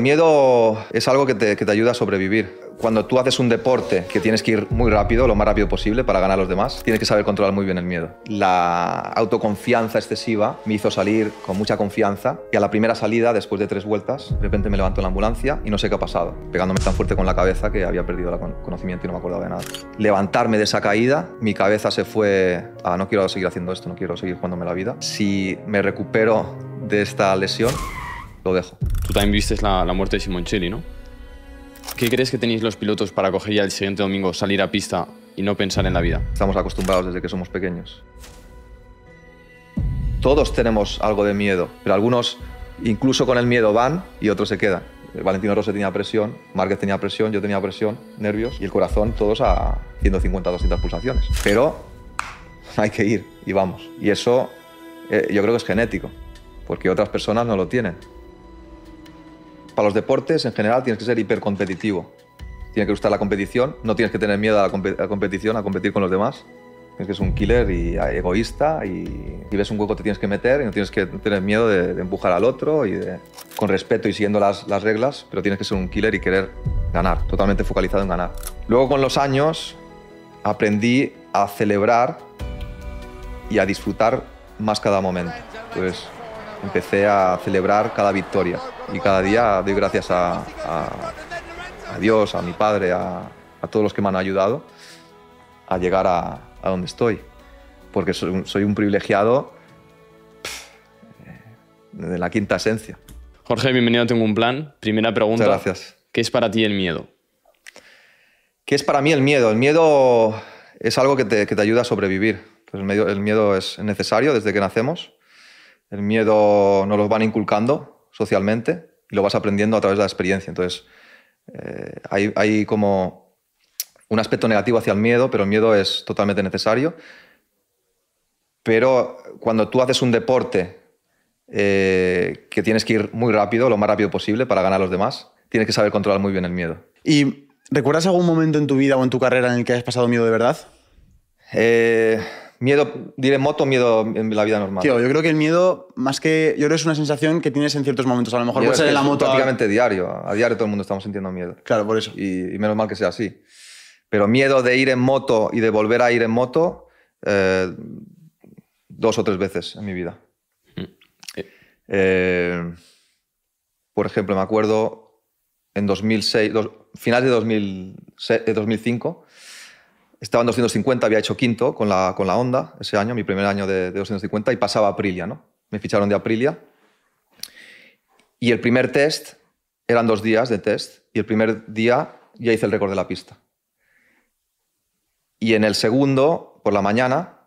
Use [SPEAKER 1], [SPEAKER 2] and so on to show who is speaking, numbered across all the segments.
[SPEAKER 1] El miedo es algo que te, ayuda a sobrevivir cuando tú haces un deporte que tienes que ir muy rápido, lo más rápido posible para ganar a los demás, tienes que saber controlar muy bien el miedo. La autoconfianza excesiva me hizo salir con mucha confianza y a la primera salida, después de tres vueltas, de repente me levanto en la ambulancia y no sé qué ha pasado, pegándome tan fuerte con la cabeza que había perdido el conocimiento y no me acordaba de nada. Levantarme de esa caída, mi cabeza se fue a no quiero seguir haciendo esto, no quiero seguir jugándome la vida.
[SPEAKER 2] Si me recupero de esta lesión, lo dejo. Tú también viste la, la muerte de Simoncelli, ¿no? ¿Qué crees que tenéis los pilotos para coger ya el siguiente domingo, salir a pista y no pensar en la vida? Estamos acostumbrados desde que somos pequeños.
[SPEAKER 1] Todos tenemos algo de miedo, pero algunos incluso con el miedo van y otros se quedan. Eh, Valentino Rossi tenía presión, Márquez tenía presión, yo tenía presión, nervios y el corazón todos a 150, 200 pulsaciones. Pero hay que ir y vamos. Y eso eh, yo creo que es genético, porque otras personas no lo tienen para los deportes en general tienes que ser hipercompetitivo. Tienes que gustar la competición, no tienes que tener miedo a la, competición, a competir con los demás. Tienes que ser un killer y egoísta y si ves un hueco te tienes que meter y no tienes que tener miedo de, empujar al otro y con respeto y siguiendo las, reglas, pero tienes que ser un killer y querer ganar, totalmente focalizado en ganar. Luego con los años aprendí a celebrar y a disfrutar más cada momento empecé a celebrar cada victoria y cada día doy gracias a, Dios, a mi padre, a, todos los que me han ayudado a llegar a, donde estoy, porque soy un, privilegiado
[SPEAKER 2] de la quinta esencia. Jorge, bienvenido a Tengo un Plan. Primera pregunta. gracias. ¿Qué es para ti el miedo? ¿Qué es para mí el miedo? El
[SPEAKER 1] miedo es algo que te, ayuda a sobrevivir. Pues el miedo es necesario desde que nacemos el miedo nos lo van inculcando socialmente y lo vas aprendiendo a través de la experiencia. Entonces, eh, hay, como un aspecto negativo hacia el miedo, pero el miedo es totalmente necesario. Pero cuando tú haces un deporte eh, que tienes que ir muy rápido, lo más rápido posible para ganar a los demás, tienes que saber controlar muy bien el miedo. ¿Y recuerdas algún momento en tu vida o en tu carrera en el que has pasado miedo de verdad? Eh, Miedo, en moto, miedo en la vida normal. Tío,
[SPEAKER 3] yo creo que el miedo, más que. Yo creo es una sensación que tienes en ciertos momentos. A lo mejor la moto.
[SPEAKER 1] Prácticamente diario. A diario todo el mundo estamos sintiendo miedo. Claro, por eso. Y, menos mal que sea así. Pero miedo de ir en moto y de volver a ir en moto, eh, dos o tres veces en mi vida. Mm. Eh, por ejemplo, me acuerdo en 2006, finales de 2005 estaba en 250, había hecho quinto con la, con la Honda ese año, mi primer año de, 250, y pasaba a Aprilia, ¿no? Me ficharon de Aprilia. Y el primer test, eran dos días de test, y el primer día ya hice el récord de la pista. Y en el segundo, por la mañana,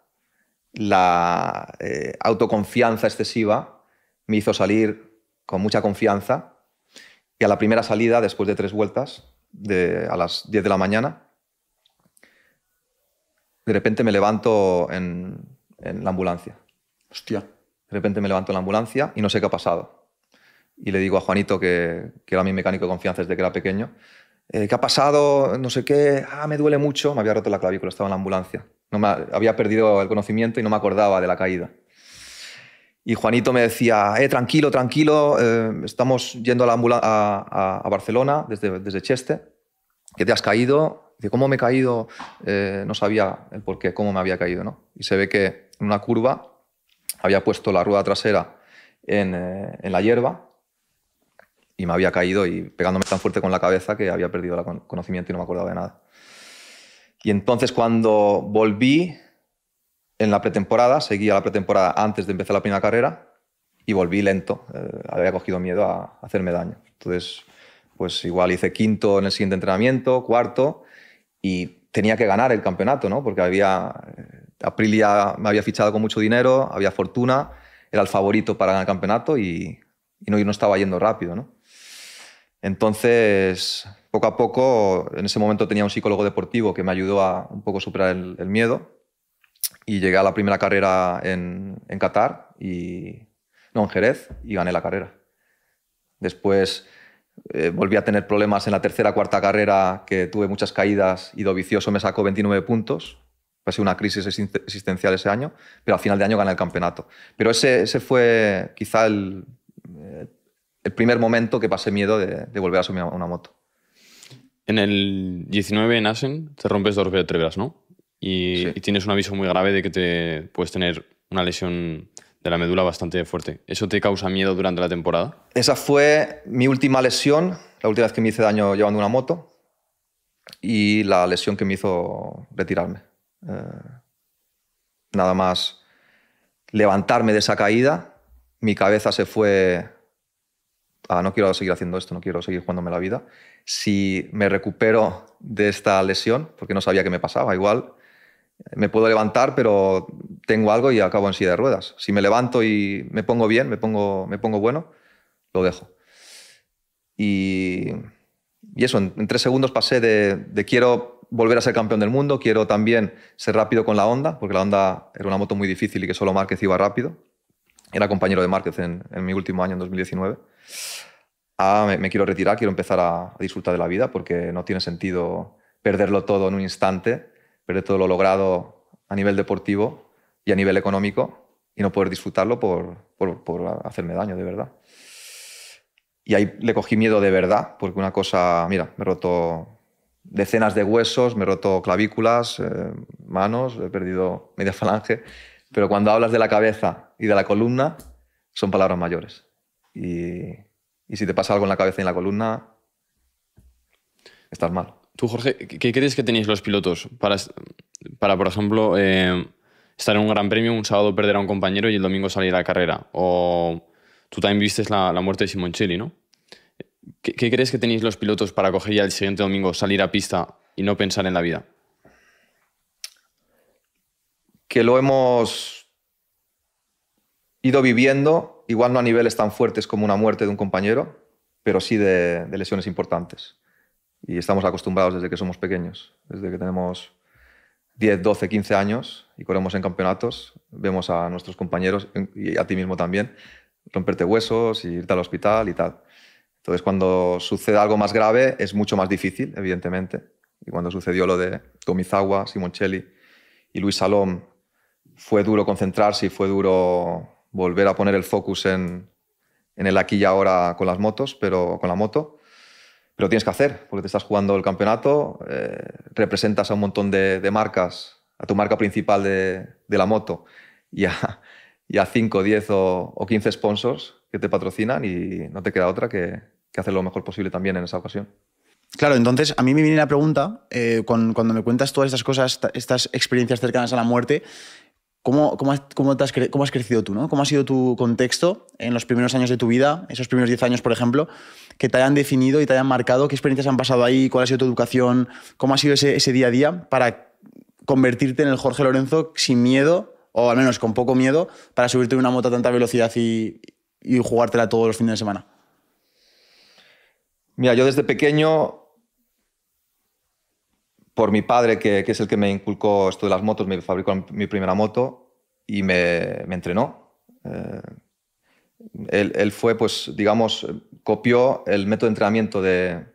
[SPEAKER 1] la eh, autoconfianza excesiva me hizo salir con mucha confianza. Y a la primera salida, después de tres vueltas, a las 10 de la mañana, de repente me levanto en, la ambulancia. Hostia. De repente me levanto en la ambulancia y no sé qué ha pasado. Y le digo a Juanito, que, era mi mecánico de confianza desde que era pequeño, eh, ¿qué ha pasado? No sé qué, ah, me duele mucho. Me había roto la clavícula, estaba en la ambulancia. No me, había perdido el conocimiento y no me acordaba de la caída. Y Juanito me decía, eh, tranquilo, tranquilo, eh, estamos yendo a, Barcelona desde, desde Cheste que te has caído, de cómo me he caído, eh, no sabía el por cómo me había caído, ¿no? Y se ve que en una curva había puesto la rueda trasera eh, en, la hierba y me había caído y pegándome tan fuerte con la cabeza que había perdido el conocimiento y no me acordaba de nada. Y entonces cuando volví en la pretemporada, seguía la pretemporada antes de empezar la primera carrera y volví lento, eh, había cogido miedo a hacerme daño. Entonces pues igual hice quinto en el siguiente entrenamiento, cuarto, y tenía que ganar el campeonato, ¿no? Porque había, eh, Aprilia me había fichado con mucho dinero, había fortuna, era el favorito para ganar el campeonato y, no, yo no estaba yendo rápido, ¿no? Entonces, poco a poco, en ese momento tenía un psicólogo deportivo que me ayudó a un poco superar el, miedo y llegué a la primera carrera en, en Qatar y no en Jerez y gané la carrera. Después eh, volví a tener problemas en la tercera, cuarta carrera, que tuve muchas caídas y vicioso me sacó 29 puntos. Pasé una crisis existencial ese año, pero al final de año gané el campeonato. Pero ese, fue quizá eh, el, primer momento que pasé miedo de,
[SPEAKER 2] volver a subir una moto. En el 19 en Asen te rompes dos vértebras, ¿no? Y, y, tienes un aviso muy grave de que te puedes tener una lesión de la médula bastante fuerte. ¿Eso te causa miedo durante la temporada?
[SPEAKER 1] Esa fue mi última lesión, la última vez que me hice daño llevando una moto y la lesión que me hizo retirarme. Eh, nada más levantarme de esa caída, mi cabeza se fue Ah, no quiero seguir haciendo esto, no quiero seguir jugándome la vida. Si me recupero de esta lesión, porque no sabía qué me pasaba, igual me puedo levantar, pero tengo algo y acabo en silla de ruedas. Si me levanto y me pongo bien, me pongo, me pongo bueno, lo dejo. Y, eso, en, tres segundos pasé de, quiero volver a ser campeón del mundo, quiero también ser rápido con la Honda, porque la Honda era una moto muy difícil y que solo Márquez iba rápido. Era compañero de Márquez en, mi último año, en 2019. A ah, me, me, quiero retirar, quiero empezar a, a disfrutar de la vida, porque no tiene sentido perderlo todo en un instante, perder todo lo logrado a nivel deportivo y a nivel económico y no poder disfrutarlo por, por, hacerme daño de verdad. Y ahí le cogí miedo de verdad, porque una cosa, mira, me he roto decenas de huesos, me he roto clavículas, eh, manos, he perdido media falange, pero cuando hablas de la cabeza y de la columna, son palabras mayores. Y, y si te pasa algo en la cabeza y en la columna,
[SPEAKER 2] estás mal. Tú, Jorge, ¿qué crees que tenéis los pilotos para, para por ejemplo, eh, estar en un gran premio, un sábado perder a un compañero y el domingo salir a carrera. O tú también viste la, muerte de Simoncelli, ¿no? ¿Qué, crees que tenéis los pilotos para coger ya el siguiente domingo, salir a pista y no pensar en la vida?
[SPEAKER 1] Que lo hemos ido viviendo, igual no a niveles tan fuertes como una muerte de un compañero, pero sí de lesiones importantes. Y estamos acostumbrados desde que somos pequeños, desde que tenemos 10, 12, 15 años y corremos en campeonatos, vemos a nuestros compañeros y a ti mismo también romperte huesos, y irte al hospital y tal. Entonces, cuando sucede algo más grave, es mucho más difícil, evidentemente. Y cuando sucedió lo de Tomizawa, Simoncelli y Luis Salom, fue duro concentrarse y fue duro volver a poner el focus en, en el aquí y ahora con las motos, pero con la moto. Pero tienes que hacer, porque te estás jugando el campeonato, eh, representas a un montón de, marcas, a tu marca principal de, la moto y a, y a 5, 10 o, o, 15 sponsors que te patrocinan y no te queda otra que, hacer lo mejor posible
[SPEAKER 3] también en esa ocasión. Claro, entonces a mí me viene la pregunta, eh, cuando, cuando, me cuentas todas estas cosas, estas experiencias cercanas a la muerte, ¿Cómo, has, cómo, has crecido tú? ¿no? ¿Cómo ha sido tu contexto en los primeros años de tu vida, esos primeros 10 años, por ejemplo, que te hayan definido y te hayan marcado? ¿Qué experiencias han pasado ahí? ¿Cuál ha sido tu educación? ¿Cómo ha sido ese, día a día para convertirte en el Jorge Lorenzo sin miedo, o al menos con poco miedo, para subirte una moto a tanta velocidad y, y jugártela todos los fines de semana?
[SPEAKER 1] Mira, yo desde pequeño por mi padre, que, es el que me inculcó esto de las motos, me fabricó mi primera moto y me, entrenó. Eh, él, fue, pues, digamos, copió el método de entrenamiento de,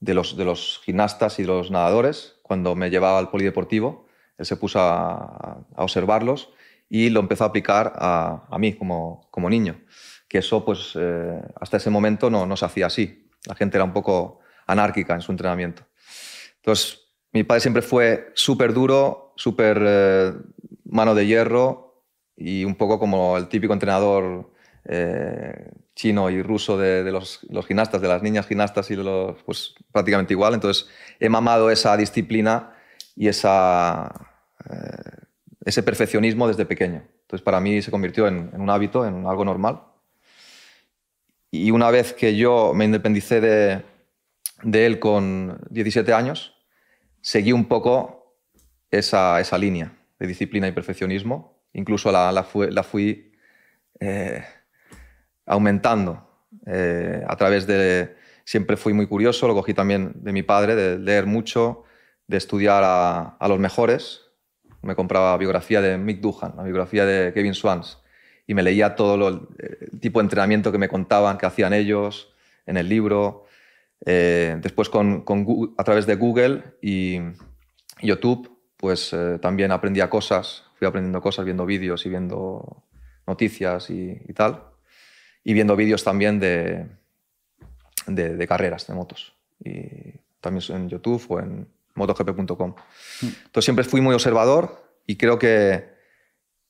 [SPEAKER 1] los, de los gimnastas y de los nadadores cuando me llevaba al polideportivo. Él se puso a, observarlos y lo empezó a aplicar a, mí como, niño. Que eso, pues, eh, hasta ese momento no, no se hacía así. La gente era un poco anárquica en su entrenamiento. Entonces, mi padre siempre fue súper duro, súper eh, mano de hierro y un poco como el típico entrenador eh, chino y ruso de, los, los, gimnastas, de las niñas gimnastas y los, pues prácticamente igual. Entonces he mamado esa disciplina y eh, ese perfeccionismo desde pequeño. Entonces para mí se convirtió en, un hábito, en algo normal. Y una vez que yo me independicé de él con 17 años, seguí un poco esa, línea de disciplina y perfeccionismo. Incluso la, la, fui eh, aumentando eh, a través de... Siempre fui muy curioso, lo cogí también de mi padre, de leer mucho, de estudiar a, los mejores. Me compraba biografía de Mick Duhan, la biografía de Kevin Swans, y me leía todo el tipo de entrenamiento que me contaban, que hacían ellos en el libro. Eh, después con, a través de Google y YouTube, pues eh, también aprendí cosas, fui aprendiendo cosas viendo vídeos y viendo noticias y, tal, y viendo vídeos también de, carreras de motos, y también en YouTube o en motogp.com. Mm. Entonces siempre fui muy observador y creo que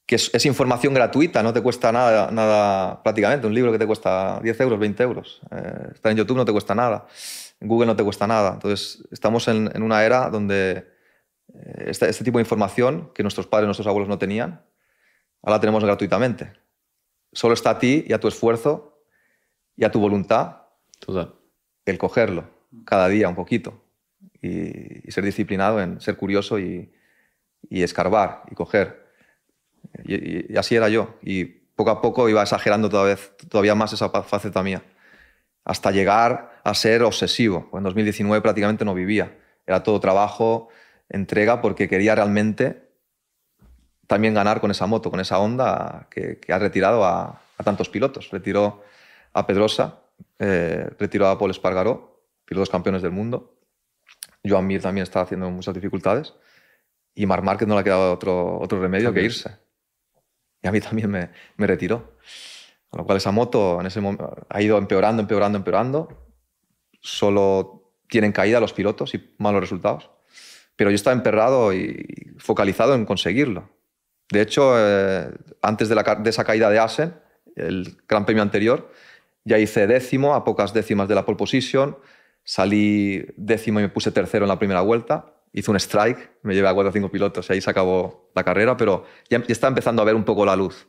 [SPEAKER 1] que es, información gratuita, no te cuesta nada, nada prácticamente. Un libro que te cuesta 10 euros, 20 euros. Eh, estar en YouTube no te cuesta nada. En Google no te cuesta nada. Entonces, estamos en, una era donde eh, este, este, tipo de información que nuestros padres, nuestros abuelos no tenían, ahora la tenemos gratuitamente. Solo está a ti y a tu esfuerzo y a tu voluntad el cogerlo cada día un poquito y, ser disciplinado en ser curioso y, y escarbar y coger. Y, así era yo. Y poco a poco iba exagerando toda todavía más esa faceta mía. Hasta llegar a ser obsesivo. En 2019 prácticamente no vivía. Era todo trabajo, entrega, porque quería realmente también ganar con esa moto, con esa onda que, ha retirado a, tantos pilotos. Retiró a Pedrosa, eh, retiró a Paul Espargaró, pilotos campeones del mundo. Joan Mir también está haciendo muchas dificultades. Y Mar Márquez no le ha quedado otro, remedio que irse y a mí también me, me retiró. Con lo cual esa moto en ese ha ido empeorando, empeorando, empeorando. Solo tienen caída los pilotos y malos resultados. Pero yo estaba emperrado y focalizado en conseguirlo. De hecho, eh, antes de, de, esa caída de Asen, el Gran Premio anterior, ya hice décimo, a pocas décimas de la pole position. Salí décimo y me puse tercero en la primera vuelta hizo un strike, me llevé a cuatro o cinco pilotos y ahí se acabó la carrera, pero ya, está empezando a ver un poco la luz.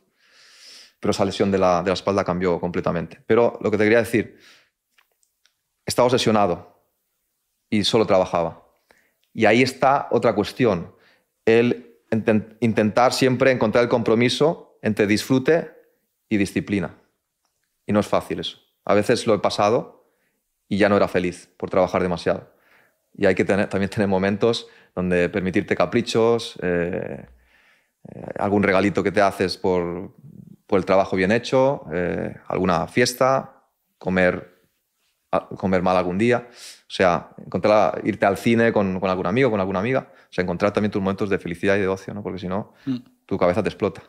[SPEAKER 1] Pero esa lesión de la, de la espalda cambió completamente. Pero lo que te quería decir, estaba obsesionado y solo trabajaba. Y ahí está otra cuestión, el intentar siempre encontrar el compromiso entre disfrute y disciplina. Y no es fácil eso. A veces lo he pasado y ya no era feliz por trabajar demasiado y hay que tener, también tener momentos donde permitirte caprichos, eh, eh, algún regalito que te haces por, el trabajo bien hecho, eh, alguna fiesta, comer, comer mal algún día. O sea, encontrar, irte al cine con, algún amigo, con alguna amiga. O sea, encontrar también
[SPEAKER 2] tus momentos de felicidad y de ocio, ¿no? porque si no, mm. tu cabeza te explota.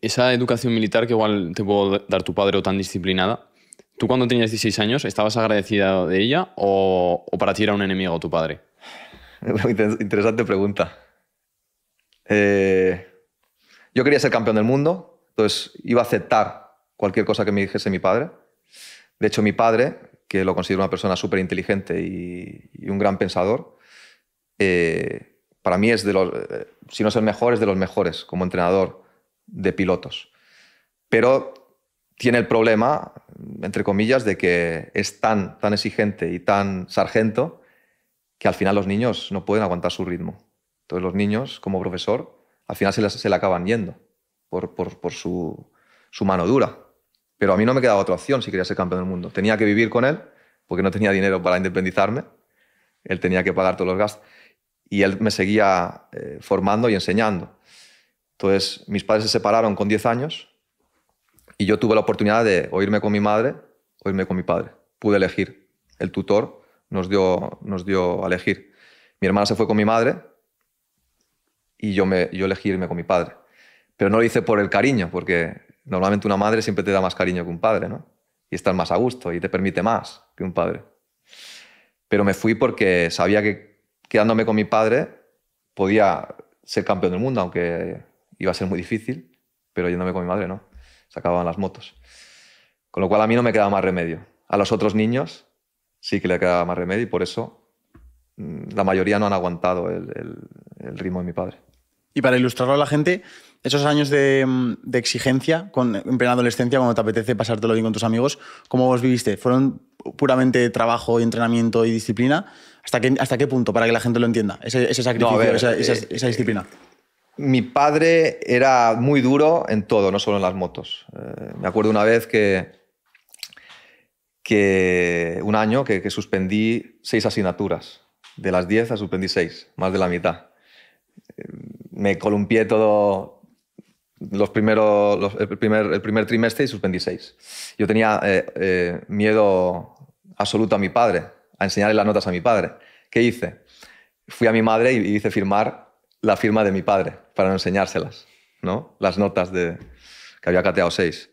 [SPEAKER 2] Esa educación militar que igual te puedo dar tu padre o tan disciplinada, ¿Tú cuando tenías 16 años estabas agradecida de ella o, para ti era un enemigo tu padre? Interesante pregunta.
[SPEAKER 1] Eh, yo quería ser campeón del mundo, entonces iba a aceptar cualquier cosa que me dijese mi padre. De hecho, mi padre, que lo considero una persona súper inteligente y, un gran pensador, eh, para mí es de los, eh, si no es el mejor, es de los mejores como entrenador de pilotos. Pero tiene el problema entre comillas, de que es tan, tan exigente y tan sargento que al final los niños no pueden aguantar su ritmo. Entonces los niños, como profesor, al final se, le acaban yendo por, su, mano dura. Pero a mí no me quedaba otra opción si quería ser campeón del mundo. Tenía que vivir con él, porque no tenía dinero para independizarme. Él tenía que pagar todos los gastos. Y él me seguía eh, formando y enseñando. Entonces mis padres se separaron con 10 años y yo tuve la oportunidad de oírme con mi madre oírme con mi padre. Pude elegir. El tutor nos dio, nos dio a elegir. Mi hermana se fue con mi madre y yo, me, yo elegí irme con mi padre. Pero no lo hice por el cariño, porque normalmente una madre siempre te da más cariño que un padre, ¿no? Y estás más a gusto y te permite más que un padre. Pero me fui porque sabía que quedándome con mi padre podía ser campeón del mundo, aunque iba a ser muy difícil, pero yéndome con mi madre no se acababan las motos. Con lo cual a mí no me quedaba más remedio. A los otros niños sí que le quedaba más remedio y por eso mm, la mayoría no han aguantado el, ritmo
[SPEAKER 3] de mi padre. Y para ilustrarlo a la gente, esos años mm, de, exigencia con, en plena adolescencia, cuando te apetece pasártelo bien con tus amigos, ¿cómo vos viviste? ¿Fueron puramente trabajo y entrenamiento y disciplina? ¿Hasta qué, hasta qué punto? Para que la gente lo entienda, ese, sacrificio, eh,
[SPEAKER 1] esa, disciplina. Eh, mi padre era muy duro en todo, no solo en las motos. Eh, me acuerdo una vez que, que un año que, suspendí seis asignaturas. De las diez a suspendí seis, más de la mitad. me columpié todo los primeros, el, primer, trimestre y suspendí seis. Yo tenía eh, eh, miedo absoluto a mi padre, a enseñarle las notas a mi padre. ¿Qué hice? Fui a mi madre y hice firmar la firma de mi padre para enseñárselas, ¿no? Las notas de que había cateado seis.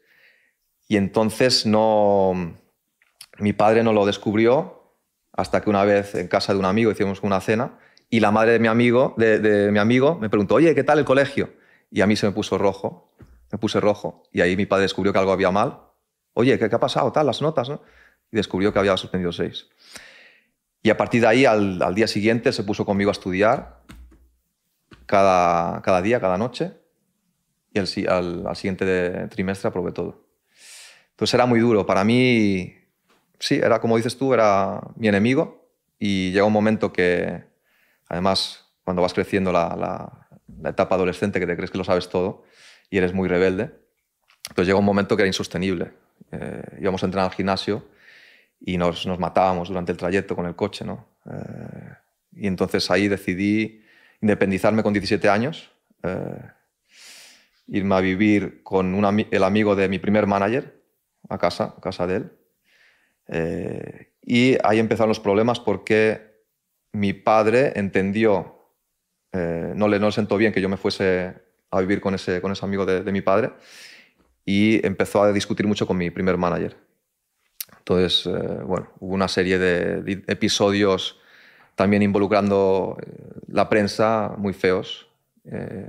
[SPEAKER 1] Y entonces no, mi padre no lo descubrió hasta que una vez en casa de un amigo hicimos una cena y la madre de mi amigo, de, mi amigo me preguntó, oye, ¿qué tal el colegio? Y a mí se me puso rojo, me puse rojo. Y ahí mi padre descubrió que algo había mal. Oye, ¿qué, qué ha pasado? Tal, las notas, ¿no? Y descubrió que había suspendido seis. Y a partir de ahí, al día siguiente, se puso conmigo a estudiar cada, día, cada noche, y al, siguiente trimestre aprobé todo. Entonces era muy duro. Para mí, sí, era como dices tú, era mi enemigo, y llega un momento que, además, cuando vas creciendo la, etapa adolescente, que te crees que lo sabes todo, y eres muy rebelde, entonces pues llega un momento que era insostenible. Eh, íbamos a entrenar al gimnasio y nos, matábamos durante el trayecto con el coche, ¿no? Eh, y entonces ahí decidí independizarme con 17 años, eh, irme a vivir con el amigo de mi primer manager a casa, casa de él. Eh, y ahí empezaron los problemas porque mi padre entendió, eh, no, le, no sentó bien que yo me fuese a vivir con ese, con ese amigo de, mi padre y empezó a discutir mucho con mi primer manager. Entonces, bueno, hubo una serie de episodios también involucrando eh, la prensa muy feos. Eh,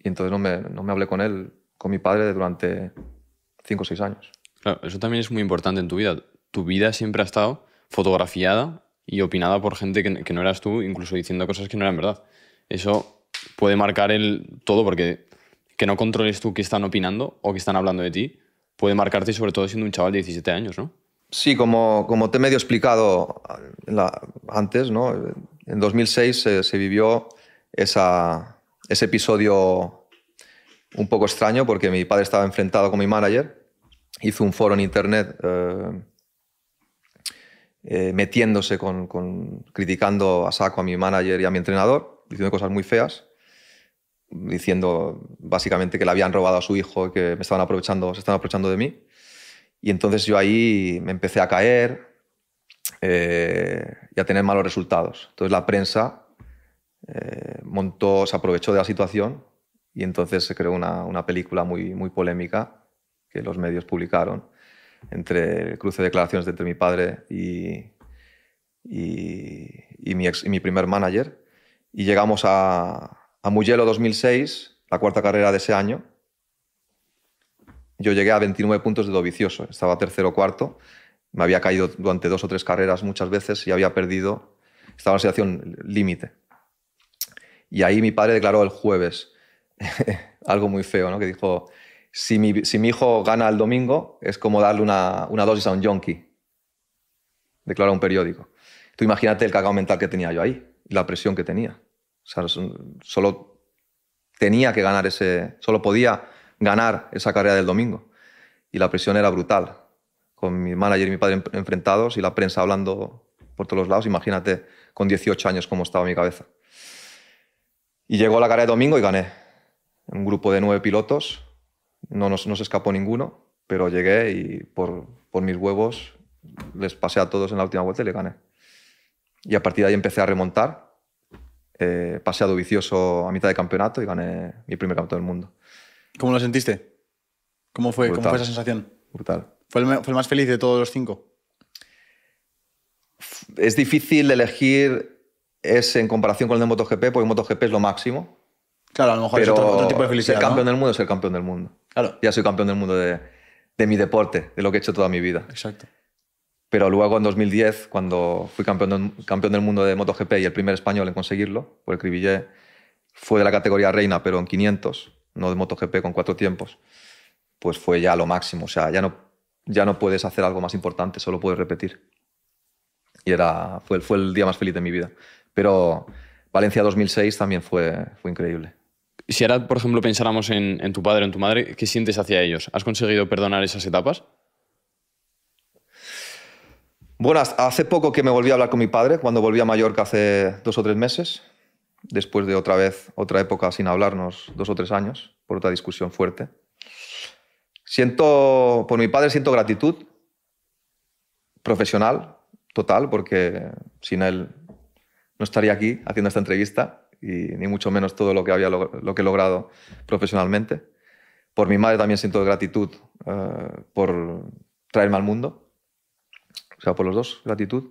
[SPEAKER 1] y entonces no me, no me hablé con él, con mi padre, durante cinco
[SPEAKER 2] o seis años. Claro, eso también es muy importante en tu vida. Tu vida siempre ha estado fotografiada y opinada por gente que, no eras tú, incluso diciendo cosas que no eran verdad. Eso puede marcar el todo porque que no controles tú qué están opinando o qué están hablando de ti puede marcarte sobre todo siendo un chaval de 17 años, ¿no?
[SPEAKER 1] Sí, como, como te medio explicado antes, en 2006 se, vivió ese episodio un poco extraño porque mi padre estaba enfrentado con mi manager, hizo un foro en internet eh, eh, metiéndose con, criticando a saco a mi manager y a mi entrenador, diciendo cosas muy feas, diciendo básicamente que le habían robado a su hijo, que me estaban aprovechando, se estaban aprovechando de mí. Y entonces yo ahí me empecé a caer eh, y a tener malos resultados. Entonces la prensa eh, montó, se aprovechó de la situación y entonces se creó una, película muy, muy polémica que los medios publicaron entre el cruce de declaraciones entre mi padre y, y, mi, ex, mi, primer manager. Y llegamos a, a Mugello 2006, la cuarta carrera de ese año, yo llegué a 29 puntos de dovicioso vicioso, estaba tercero o cuarto, me había caído durante dos o tres carreras muchas veces y había perdido, estaba en una situación límite. Y ahí mi padre declaró el jueves algo muy feo, ¿no? que dijo, si mi, si mi, hijo gana el domingo, es como darle una, una dosis a un yonki, declaró un periódico. Tú imagínate el cagado mental que tenía yo ahí, la presión que tenía. O sea, solo tenía que ganar ese, solo podía ganar esa carrera del domingo. Y la presión era brutal, con mi manager y mi padre enfrentados y la prensa hablando por todos los lados. Imagínate con 18 años cómo estaba mi cabeza. Y llegó la carrera de domingo y gané. Un grupo de nueve pilotos, no, nos, escapó ninguno, pero llegué y por, mis huevos les pasé a todos en la última vuelta y le gané. Y a partir de ahí empecé a remontar. paseado eh, pasé vicioso a mitad de campeonato y gané mi primer campeonato del mundo. ¿Cómo lo sentiste? ¿Cómo fue, esa sensación? Brutal.
[SPEAKER 3] ¿Fue el, más feliz de todos los cinco?
[SPEAKER 1] Es difícil elegir ese en comparación con el de MotoGP, porque MotoGP es lo máximo. Claro, a lo mejor es otro, tipo de felicidad. Ser campeón del mundo es el campeón del mundo. Claro. Ya soy campeón del mundo de, mi deporte, de lo que he hecho toda mi vida. Exacto. Pero luego en 2010, cuando fui campeón, campeón del mundo de MotoGP y el primer español en conseguirlo, por el Cribillé, fue de la categoría reina, pero en 500 no de MotoGP con cuatro tiempos, pues fue ya lo máximo. O sea, ya no, ya no puedes hacer algo más importante, solo puedes repetir.
[SPEAKER 2] Y era, fue, fue el día más feliz de mi vida. Pero Valencia 2006 también fue, fue increíble. Si ahora, por ejemplo, pensáramos en, en tu padre o en tu madre, ¿qué sientes hacia ellos? ¿Has conseguido perdonar esas etapas?
[SPEAKER 1] Bueno, hace poco que me volví a hablar con mi padre, cuando volví a Mallorca hace dos o tres meses, después de otra vez, otra época sin hablarnos, dos o tres años, por otra discusión fuerte. Siento, por mi padre siento gratitud profesional, total, porque sin él no estaría aquí haciendo esta entrevista y ni mucho menos todo lo que, había lo que he logrado profesionalmente. Por mi madre también siento gratitud eh, por traerme al mundo, o sea, por los dos, gratitud.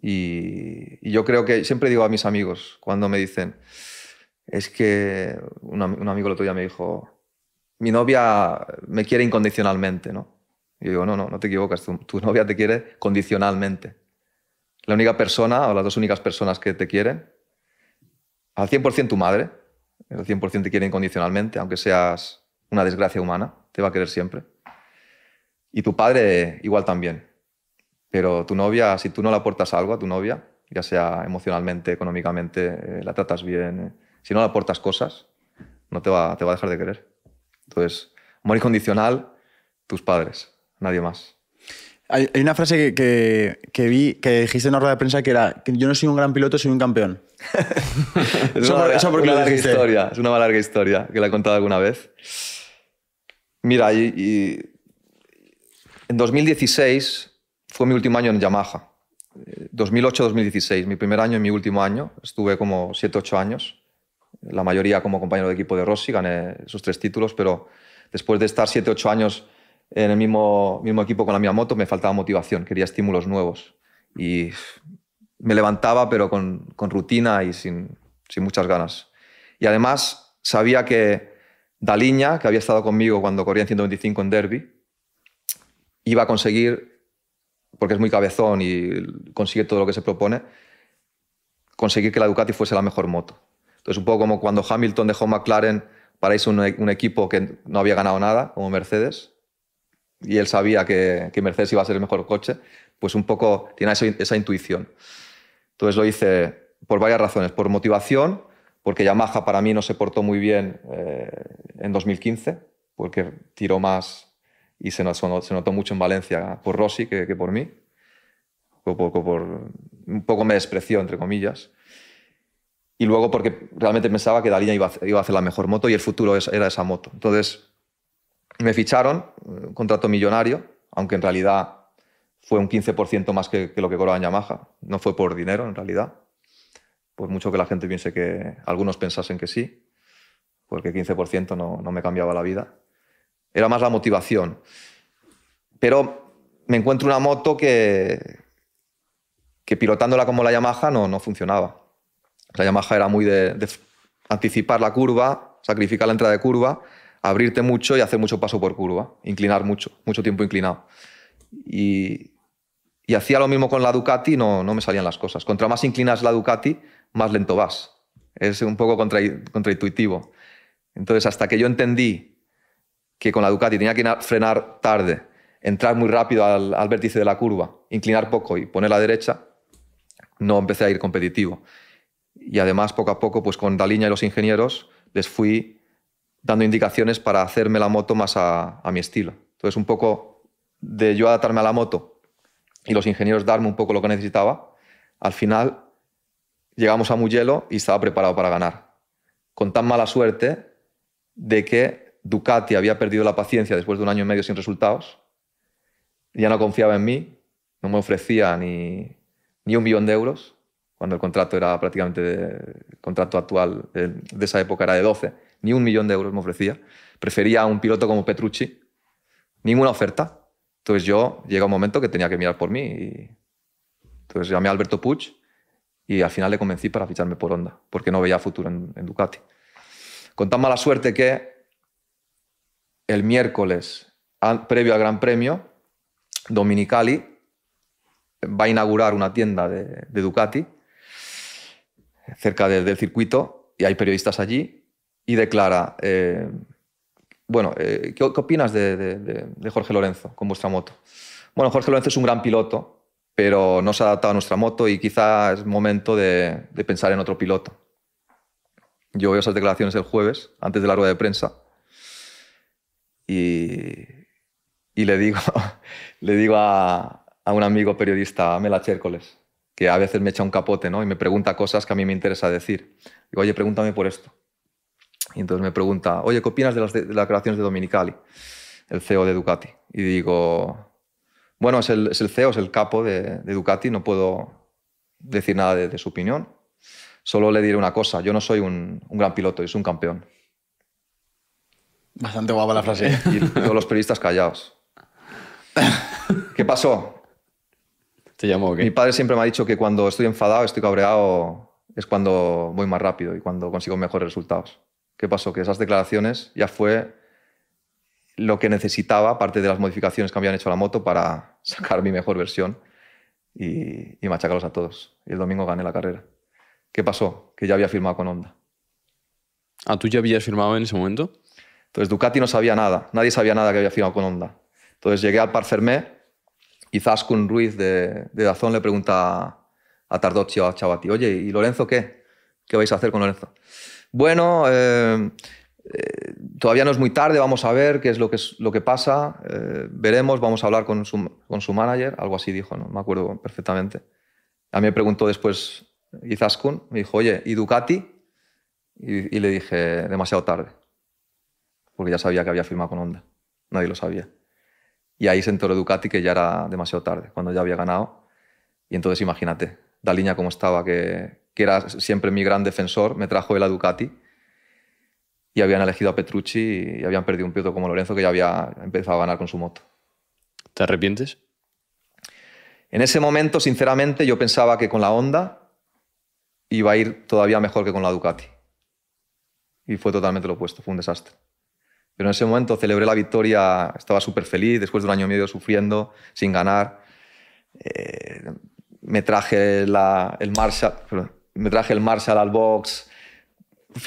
[SPEAKER 1] Y, yo creo que siempre digo a mis amigos cuando me dicen, es que un, amigo el otro día me dijo, mi novia me quiere incondicionalmente, ¿no? Y yo digo, no, no, no te equivocas, tu, novia te quiere condicionalmente. La única persona o las dos únicas personas que te quieren, al 100% tu madre, al 100% te quiere incondicionalmente, aunque seas una desgracia humana, te va a querer siempre. Y tu padre igual también. Pero tu novia, si tú no le aportas algo a tu novia, ya sea emocionalmente, económicamente, eh, la tratas bien, eh, si no le aportas cosas, no te va, te va a dejar de querer. Entonces, amor incondicional, tus padres, nadie más.
[SPEAKER 3] Hay, una frase que, vi, que dijiste en una rueda de prensa que era, yo no soy un gran piloto, soy un campeón. es una, larga, porque historia,
[SPEAKER 1] es una larga historia que la he contado alguna vez. Mira, en 2016 fue mi último año en Yamaha. 2008-2016, eh, mi primer año y mi último año. Estuve como 7-8 años, la mayoría como compañero de equipo de Rossi, gané esos tres títulos, pero después de estar 7-8 años en el mismo, equipo con la misma moto, me faltaba motivación, quería estímulos nuevos. Y me levantaba, pero con, rutina y sin, muchas ganas. Y además sabía que Daliña, que había estado conmigo cuando corría en 125 en Derby, iba a conseguir porque es muy cabezón y consigue todo lo que se propone, conseguir que la Ducati fuese la mejor moto. Entonces, un poco como cuando Hamilton dejó McLaren para irse a un e-, equipo que no había ganado nada, como Mercedes, y él sabía que, Mercedes iba a ser el mejor coche, pues un poco tiene esa, intuición. Entonces lo hice por varias razones, por motivación, porque Yamaha para mí no se portó muy bien eh, en 2015, porque tiró más y se, notó mucho en Valencia por Rossi que, por mí. por, un poco me despreció, entre comillas. Y luego porque realmente pensaba que Dalí iba, iba, a hacer la mejor moto y el futuro era esa moto. Entonces me ficharon, un contrato millonario, aunque en realidad fue un 15% más que, lo que cobraba Yamaha. No fue por dinero, en realidad. Por mucho que la gente piense que algunos pensasen que sí, porque 15% no, no me cambiaba la vida. Era más la motivación. Pero me encuentro una moto que, que pilotándola como la Yamaha no, no funcionaba. La Yamaha era muy de, anticipar la curva, sacrificar la entrada de curva, abrirte mucho y hacer mucho paso por curva, inclinar mucho, mucho tiempo inclinado. Y, y hacía lo mismo con la Ducati no, no me salían las cosas. Contra más inclinas la Ducati, más lento vas. Es un poco contraintuitivo. Entonces, hasta que yo entendí que con la Ducati tenía que frenar tarde, entrar muy rápido al, vértice de la curva, inclinar poco y poner la derecha, no empecé a ir competitivo. Y además, poco a poco, pues con Daliña y los ingenieros, les fui dando indicaciones para hacerme la moto más a, mi estilo. Entonces, un poco de yo adaptarme a la moto y los ingenieros darme un poco lo que necesitaba, al final llegamos a Mugello y estaba preparado para ganar. Con tan mala suerte de que Ducati había perdido la paciencia después de un año y medio sin resultados, ya no confiaba en mí, no me ofrecía ni, un millón de euros, cuando el contrato era prácticamente, de, contrato actual de, esa época era de 12, ni un millón de euros me ofrecía, prefería a un piloto como Petrucci, ninguna oferta. Entonces yo llega un momento que tenía que mirar por mí. Y... Entonces llamé a Alberto Puch y al final le convencí para ficharme por Honda, porque no veía futuro en Ducati. Con tan mala suerte que el miércoles, previo al Gran Premio, Dominicali va a inaugurar una tienda de, Ducati cerca del circuito y hay periodistas allí y declara, eh, bueno, eh, ¿qué, opinas de, de, Jorge Lorenzo con vuestra moto? Bueno, Jorge Lorenzo es un gran piloto, pero no se ha adaptado a nuestra moto y quizá es momento de pensar en otro piloto. Yo veo esas declaraciones el jueves, antes de la rueda de prensa, y, le digo, le digo a, un amigo periodista, Mela Chércoles, que a veces me echa un capote ¿no? y me pregunta cosas que a mí me interesa decir. Digo, oye, pregúntame por esto. Y entonces me pregunta, oye, ¿qué opinas de las, de, las creaciones de Dominicali, el CEO de Ducati? Y digo, bueno, es el, CEO, es el capo de, de, Ducati, no puedo decir nada de, su opinión. Solo le diré una cosa, yo no soy un, un gran piloto, es un campeón. Bastante guapa la frase. Eh, todos los periodistas callados. ¿Qué pasó? ¿Te llamó Mi padre siempre me ha dicho que cuando estoy enfadado, estoy cabreado, es cuando voy más rápido y cuando consigo mejores resultados. ¿Qué pasó? Que esas declaraciones ya fue lo que necesitaba, parte de las modificaciones que habían hecho a la moto, para sacar mi mejor versión y, machacarlos a todos. Y el domingo gané la carrera. ¿Qué pasó? Que ya había firmado con Honda. a ah, tú ya habías firmado en ese momento? Entonces Ducati no sabía nada, nadie sabía nada que había firmado con Honda. Entonces llegué al Parcermé y Zaskun Ruiz de, Dazón le pregunta a o a Chavati, oye, ¿y Lorenzo qué? ¿Qué vais a hacer con Lorenzo? Bueno, eh, eh, todavía no es muy tarde, vamos a ver qué es lo que, es, lo que pasa, eh, veremos, vamos a hablar con su, manager, algo así dijo, no me acuerdo perfectamente. A mí me preguntó después Zaskun, me dijo, oye, ¿y Ducati? y, le dije, demasiado tarde porque ya sabía que había firmado con Honda. Nadie lo sabía. Y ahí se enteró Ducati que ya era demasiado tarde, cuando ya había ganado. Y entonces imagínate, Daliña como estaba, que, era siempre mi gran defensor, me trajo el Ducati y habían elegido a Petrucci y habían perdido un piloto como Lorenzo que ya había empezado a ganar con su moto. ¿Te arrepientes? En ese momento, sinceramente, yo pensaba que con la Honda iba a ir todavía mejor que con la Ducati. Y fue totalmente lo opuesto, fue un desastre. Pero en ese momento celebré la victoria, estaba súper feliz, después de un año y medio sufriendo, sin ganar. Eh, me traje el Marshall, me traje el Marshall al box,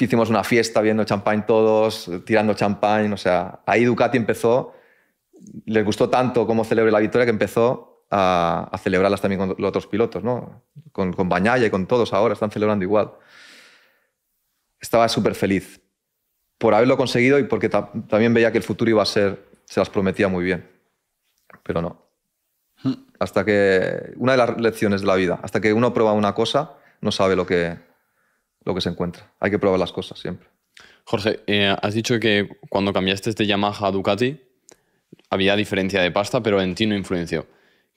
[SPEAKER 1] hicimos una fiesta viendo champán todos, tirando champán, o sea, ahí Ducati empezó, les gustó tanto cómo celebré la victoria que empezó a, celebrarlas también con los otros pilotos, ¿no? Con, con y con todos ahora, están celebrando igual. Estaba súper feliz, por haberlo conseguido y porque también veía que el futuro iba a ser, se las prometía muy bien. Pero no. Hasta que, una de las lecciones de la vida, hasta que uno prueba una cosa, no sabe lo que, lo que se encuentra. Hay que probar las cosas
[SPEAKER 2] siempre. Jorge, eh, has dicho que cuando cambiaste de este Yamaha a Ducati había diferencia de pasta, pero en ti no influenció.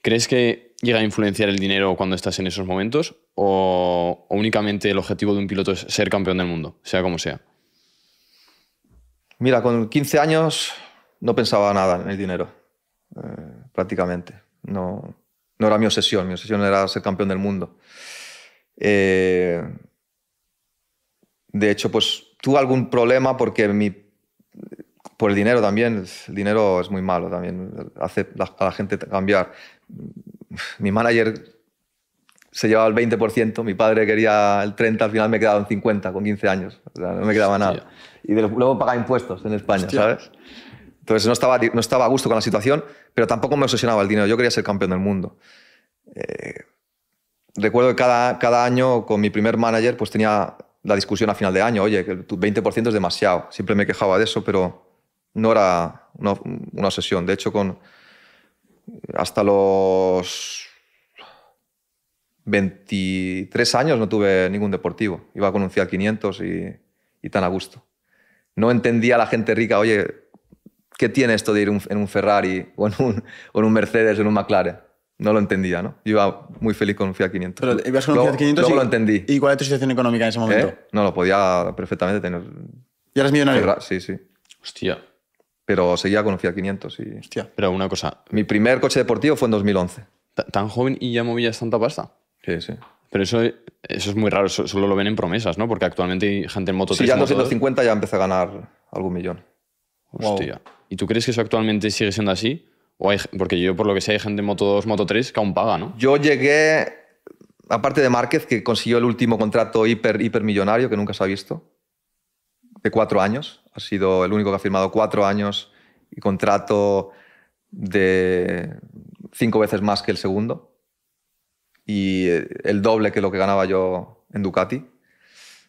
[SPEAKER 2] ¿Crees que llega a influenciar el dinero cuando estás en esos momentos o únicamente el objetivo de un piloto es ser campeón del mundo, sea como sea?
[SPEAKER 1] Mira, con 15 años no pensaba nada en el dinero, eh, prácticamente. No, no era mi obsesión, mi obsesión era ser campeón del mundo. Eh, de hecho, pues tuve algún problema porque por el dinero también, el dinero es muy malo también, hace a la gente cambiar. Mi manager se llevaba el 20%, mi padre quería el 30%, al final me quedaba en 50 con 15 años, no me quedaba nada y luego pagar impuestos en España, ¿sabes? Entonces no estaba, no estaba a gusto con la situación, pero tampoco me obsesionaba el dinero. Yo quería ser campeón del mundo. Eh, recuerdo que cada, cada año con mi primer manager pues tenía la discusión a final de año, oye, que tu 20% es demasiado. Siempre me quejaba de eso, pero no era una, obsesión. De hecho, con, hasta los 23 años no tuve ningún deportivo. Iba con un Fiat 500 y, y tan a gusto no entendía la gente rica, oye, ¿qué tiene esto de ir en un Ferrari o en un, Mercedes o en un McLaren? No lo entendía, ¿no? Yo iba muy feliz con un Fiat 500. Pero ibas con un Fiat 500 lo
[SPEAKER 3] entendí. ¿Y cuál era tu situación económica en ese momento? ¿Eh?
[SPEAKER 1] No, lo podía perfectamente tener. ¿Y eras millonario? sí, sí. Hostia. Pero seguía con un Fiat 500 y...
[SPEAKER 2] Hostia. Pero una cosa... Mi primer coche deportivo fue en 2011. ¿Tan joven y ya movías tanta pasta? Sí, sí. Pero eso, eso es muy raro, solo lo ven en promesas, ¿no? Porque actualmente hay gente en moto Sí, ya en 250
[SPEAKER 1] ya empecé a ganar
[SPEAKER 2] algún millón. Hostia. ¿Y tú crees que eso actualmente sigue siendo así? O hay, porque yo, por lo que sé, hay gente en Moto 2, Moto 3 que aún paga, ¿no? Yo llegué,
[SPEAKER 1] aparte de Márquez, que consiguió el último contrato hiper, hiper millonario que nunca se ha visto, de cuatro años. Ha sido el único que ha firmado cuatro años y contrato de cinco veces más que el segundo y eh, el doble que lo que ganaba yo en Ducati.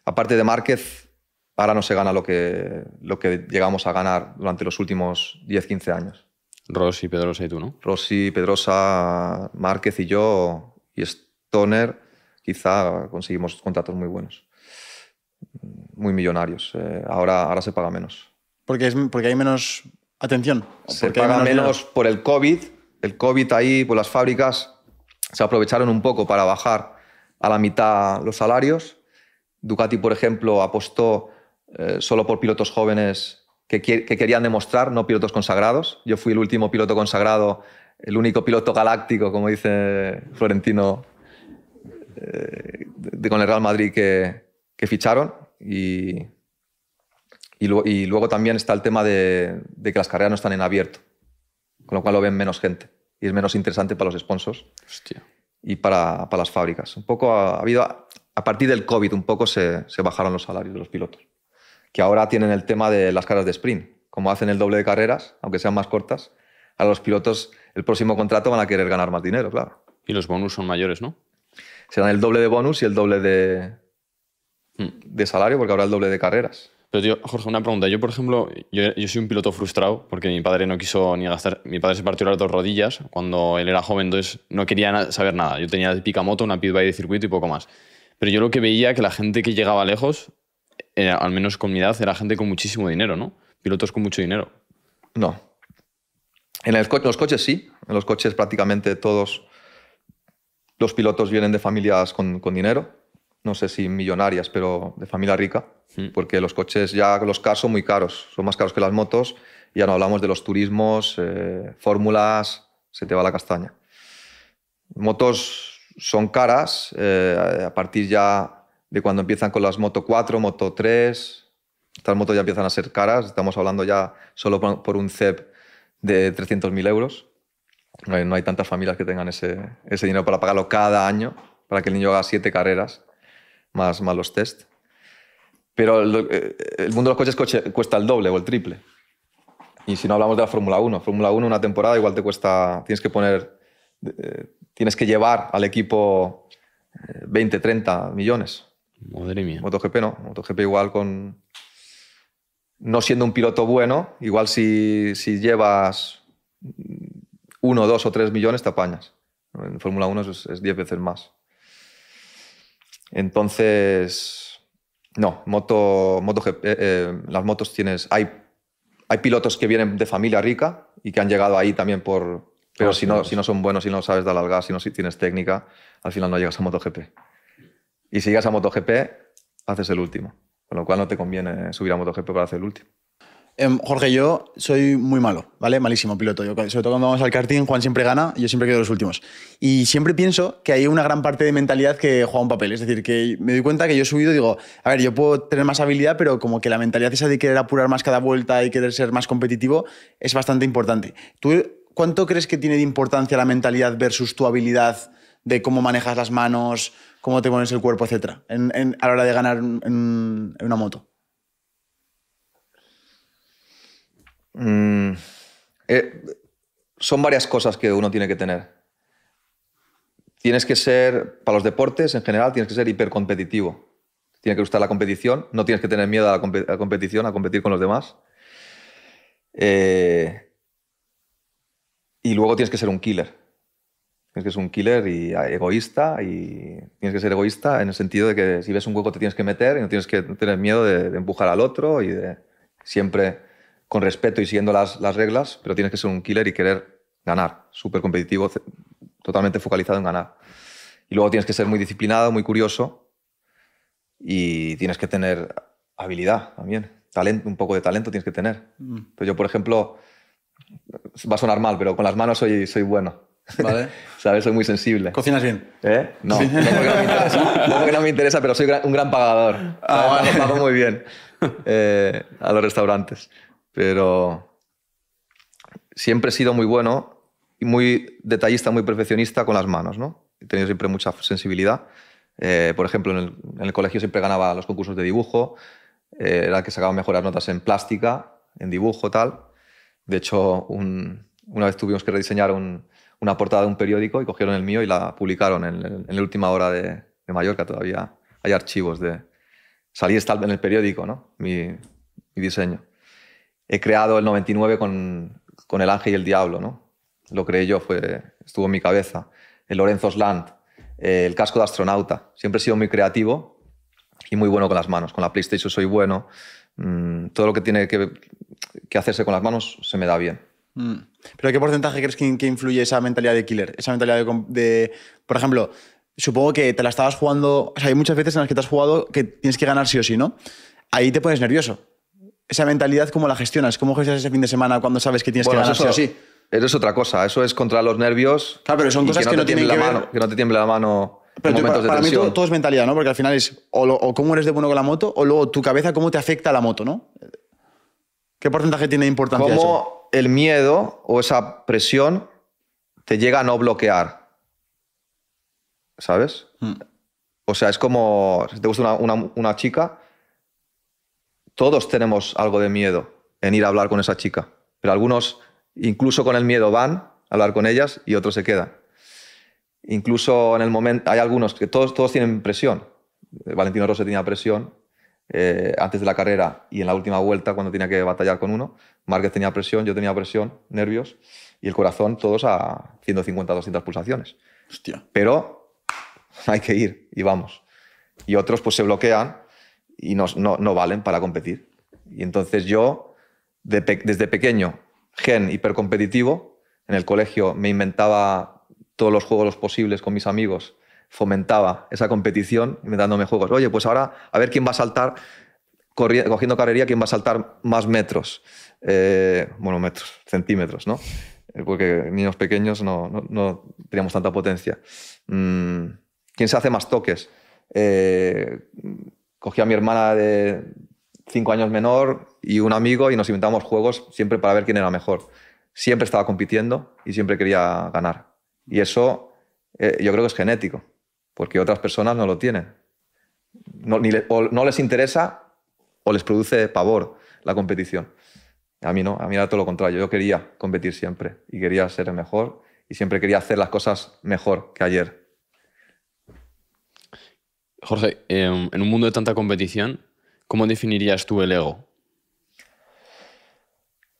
[SPEAKER 1] Aparte de Márquez, ahora no se gana lo que, lo que llegamos a ganar durante los últimos 10-15 años. Rossi, Pedrosa y tú, ¿no? Rossi, Pedrosa, Márquez y yo, y Stoner, quizá conseguimos contratos muy buenos, muy millonarios. Eh, ahora, ahora se paga menos. Porque, es, porque hay menos atención. Se paga menos por el COVID. El COVID ahí, por las fábricas, se aprovecharon un poco para bajar a la mitad los salarios. Ducati, por ejemplo, apostó eh, solo por pilotos jóvenes que, querían demostrar, no pilotos consagrados. Yo fui el último piloto consagrado, el único piloto galáctico, como dice Florentino, eh, con el Real Madrid que, ficharon. Y, luego también está el tema de, de que las carreras no están en abierto, con lo cual lo ven menos gente y es menos interesante para los sponsors y para, para, las fábricas. Un poco ha, habido, a, partir del COVID, un poco se, se, bajaron los salarios de los pilotos, que ahora tienen el tema de las caras de sprint. Como hacen el doble de carreras, aunque sean más cortas, a los pilotos el próximo contrato van a querer ganar más dinero, claro.
[SPEAKER 2] Y los bonus son mayores, ¿no?
[SPEAKER 1] Serán el doble de bonus y el doble de, hmm. de salario, porque habrá el doble de carreras.
[SPEAKER 2] Pero, tío, Jorge, una pregunta. Yo, por ejemplo, yo, soy un piloto frustrado porque mi padre no quiso ni gastar. Mi padre se partió las dos rodillas cuando él era joven, entonces no quería saber nada. Yo tenía pica moto, una pitbike de circuito y poco más. Pero yo lo que veía que la gente que llegaba lejos, eh, al menos con mi edad, era gente con muchísimo dinero, ¿no? Pilotos con mucho dinero. No. En, los coches sí. En los coches prácticamente todos los pilotos vienen
[SPEAKER 1] de familias con dinero no sé si millonarias, pero de familia rica, mm. porque los coches ya, los cars son muy caros, son más caros que las motos, ya no hablamos de los turismos, eh, fórmulas, se te va la castaña. Motos son caras, eh, a partir ya de cuando empiezan con las Moto 4, Moto 3, estas motos ya empiezan a ser caras, estamos hablando ya solo por un CEP de 300.000 euros. No hay, tantas familias que tengan ese dinero para pagarlo cada año, para que el niño haga siete carreras más, malos test. Pero eh, el, mundo de los coches coche, cuesta el doble o el triple. Y si no hablamos de la Fórmula 1, Fórmula 1 una temporada igual te cuesta, tienes que poner, eh, tienes que llevar al equipo 20, eh, 30 millones. Madre mía. MotoGP no, MotoGP igual con, no siendo un piloto bueno, igual si, si llevas uno, dos o tres millones te apañas. En Fórmula 1 es, 10 veces más. Entonces, no, moto, moto eh, eh, las motos tienes, hay, hay pilotos que vienen de familia rica y que han llegado ahí también por... Pero ah, si, no, si no son buenos, si no sabes dar al gas, si no si tienes técnica, al final no llegas a MotoGP. Y si llegas a MotoGP, haces el último. Con lo cual no te conviene subir a MotoGP para hacer el último.
[SPEAKER 3] Em, Jorge, yo soy muy malo, ¿vale? Malísimo piloto. Yo, sobre todo cuando vamos al karting, Juan siempre gana y yo siempre quedo los últimos. Y siempre pienso que hay una gran parte de mentalidad que juega un papel. Es decir, que me doy cuenta que yo he subido y digo, a ver, yo puedo tener más habilidad, pero como que la mentalidad esa de querer apurar más cada vuelta y querer ser más competitivo es bastante importante. ¿Tú cuánto crees que tiene de importancia la mentalidad versus tu habilidad de cómo manejas las manos, cómo te pones el cuerpo, etcétera, en, a la hora de ganar en una moto? Mm, eh,
[SPEAKER 1] son varias cosas que uno tiene que tener. Tienes que ser, para los deportes en general, tienes que ser hipercompetitivo. Tiene que gustar la competición, no tienes que tener miedo a la, competición, a competir con los demás. Eh, y luego tienes que ser un killer. Tienes que ser un killer y ah, egoísta y tienes que ser egoísta en el sentido de que si ves un hueco te tienes que meter y no tienes que tener miedo de empujar al otro y de siempre con respeto y siguiendo las, reglas, pero tienes que ser un killer y querer ganar, súper competitivo, totalmente focalizado en ganar. Y luego tienes que ser muy disciplinado, muy curioso y tienes que tener habilidad también, talento, un poco de talento tienes que tener. Mm. yo, por ejemplo, va a sonar mal, pero con las manos soy, soy bueno. ¿Vale? ¿Sabes? Soy muy sensible. ¿Cocinas bien? ¿Eh? No, no, me interesa, pero soy un gran pagador. Ah, Pago muy bien eh, a los restaurantes. Pero siempre he sido muy bueno y muy detallista, muy perfeccionista con las manos, ¿no? He tenido siempre mucha sensibilidad. Eh, por ejemplo, en el, colegio siempre ganaba los concursos de dibujo, eh, era el que sacaba mejores notas en plástica, en dibujo, tal. De hecho, una vez tuvimos que rediseñar una portada de un periódico y cogieron el mío y la publicaron en, la última hora de, Mallorca. Todavía hay archivos de... Salí en el periódico, ¿no? mi diseño he creado el 99 con, El Ángel y el Diablo, ¿no? Lo creé yo, fue, estuvo en mi cabeza. El Lorenzo Land, eh, el casco de astronauta. Siempre he sido muy creativo y muy bueno con las manos. Con la PlayStation soy bueno. Mm, todo
[SPEAKER 3] lo que tiene que, hacerse con las manos se me da bien. Mm. ¿Pero qué porcentaje crees que, que, influye esa mentalidad de killer? Esa mentalidad de, por ejemplo, supongo que te la estabas jugando, o sea, hay muchas veces en las que te has jugado que tienes que ganar sí o sí, ¿no? Ahí te pones nervioso esa mentalidad, ¿cómo la gestionas? ¿Cómo gestionas ese fin de semana cuando sabes que tienes que ganar? Eso, eso
[SPEAKER 1] es otra cosa, eso es contra los nervios. Claro, pero son cosas que no, tienen que no te tiemble la mano. Pero para, mí todo,
[SPEAKER 3] es mentalidad, ¿no? Porque al final es o, cómo eres de bueno con la moto o luego tu cabeza, cómo te afecta la moto, ¿no? ¿Qué porcentaje tiene de importancia ¿Cómo
[SPEAKER 1] el miedo o esa presión te llega a no bloquear? ¿Sabes? Hmm. O sea, es como si te gusta una chica todos tenemos algo de miedo en ir a hablar con esa chica, pero algunos incluso con el miedo van a hablar con ellas y otros se quedan. Incluso en el momento, hay algunos que todos, todos tienen presión. Eh, Valentino Rossi tenía presión eh, antes de la carrera y en la última vuelta cuando tenía que batallar con uno. Márquez tenía presión, yo tenía presión, nervios y el corazón todos a 150, 200 pulsaciones. Pero hay que ir y vamos. Y otros pues se bloquean y no, no, valen para competir. Y entonces yo, desde pequeño, gen hipercompetitivo, en el colegio me inventaba todos los juegos posibles con mis amigos, fomentaba esa competición dándome juegos. Oye, pues ahora a ver quién va a saltar, cogiendo carrería, quién va a saltar más metros. Eh, bueno, metros, centímetros, ¿no? Eh, porque niños pequeños no, no, teníamos tanta potencia. Mm, ¿Quién se hace más toques? Eh, cogí a mi hermana de cinco años menor y un amigo y nos inventábamos juegos siempre para ver quién era mejor. Siempre estaba compitiendo y siempre quería ganar. Y eso eh, yo creo que es genético, porque otras personas no lo tienen. No, ni o no les interesa o les produce pavor la competición. A mí no, a mí era todo lo contrario. Yo quería competir siempre
[SPEAKER 2] y quería ser el mejor y siempre quería hacer las cosas mejor que ayer. Jorge, em, en un mundo de tanta competición, ¿cómo definirías tú el ego?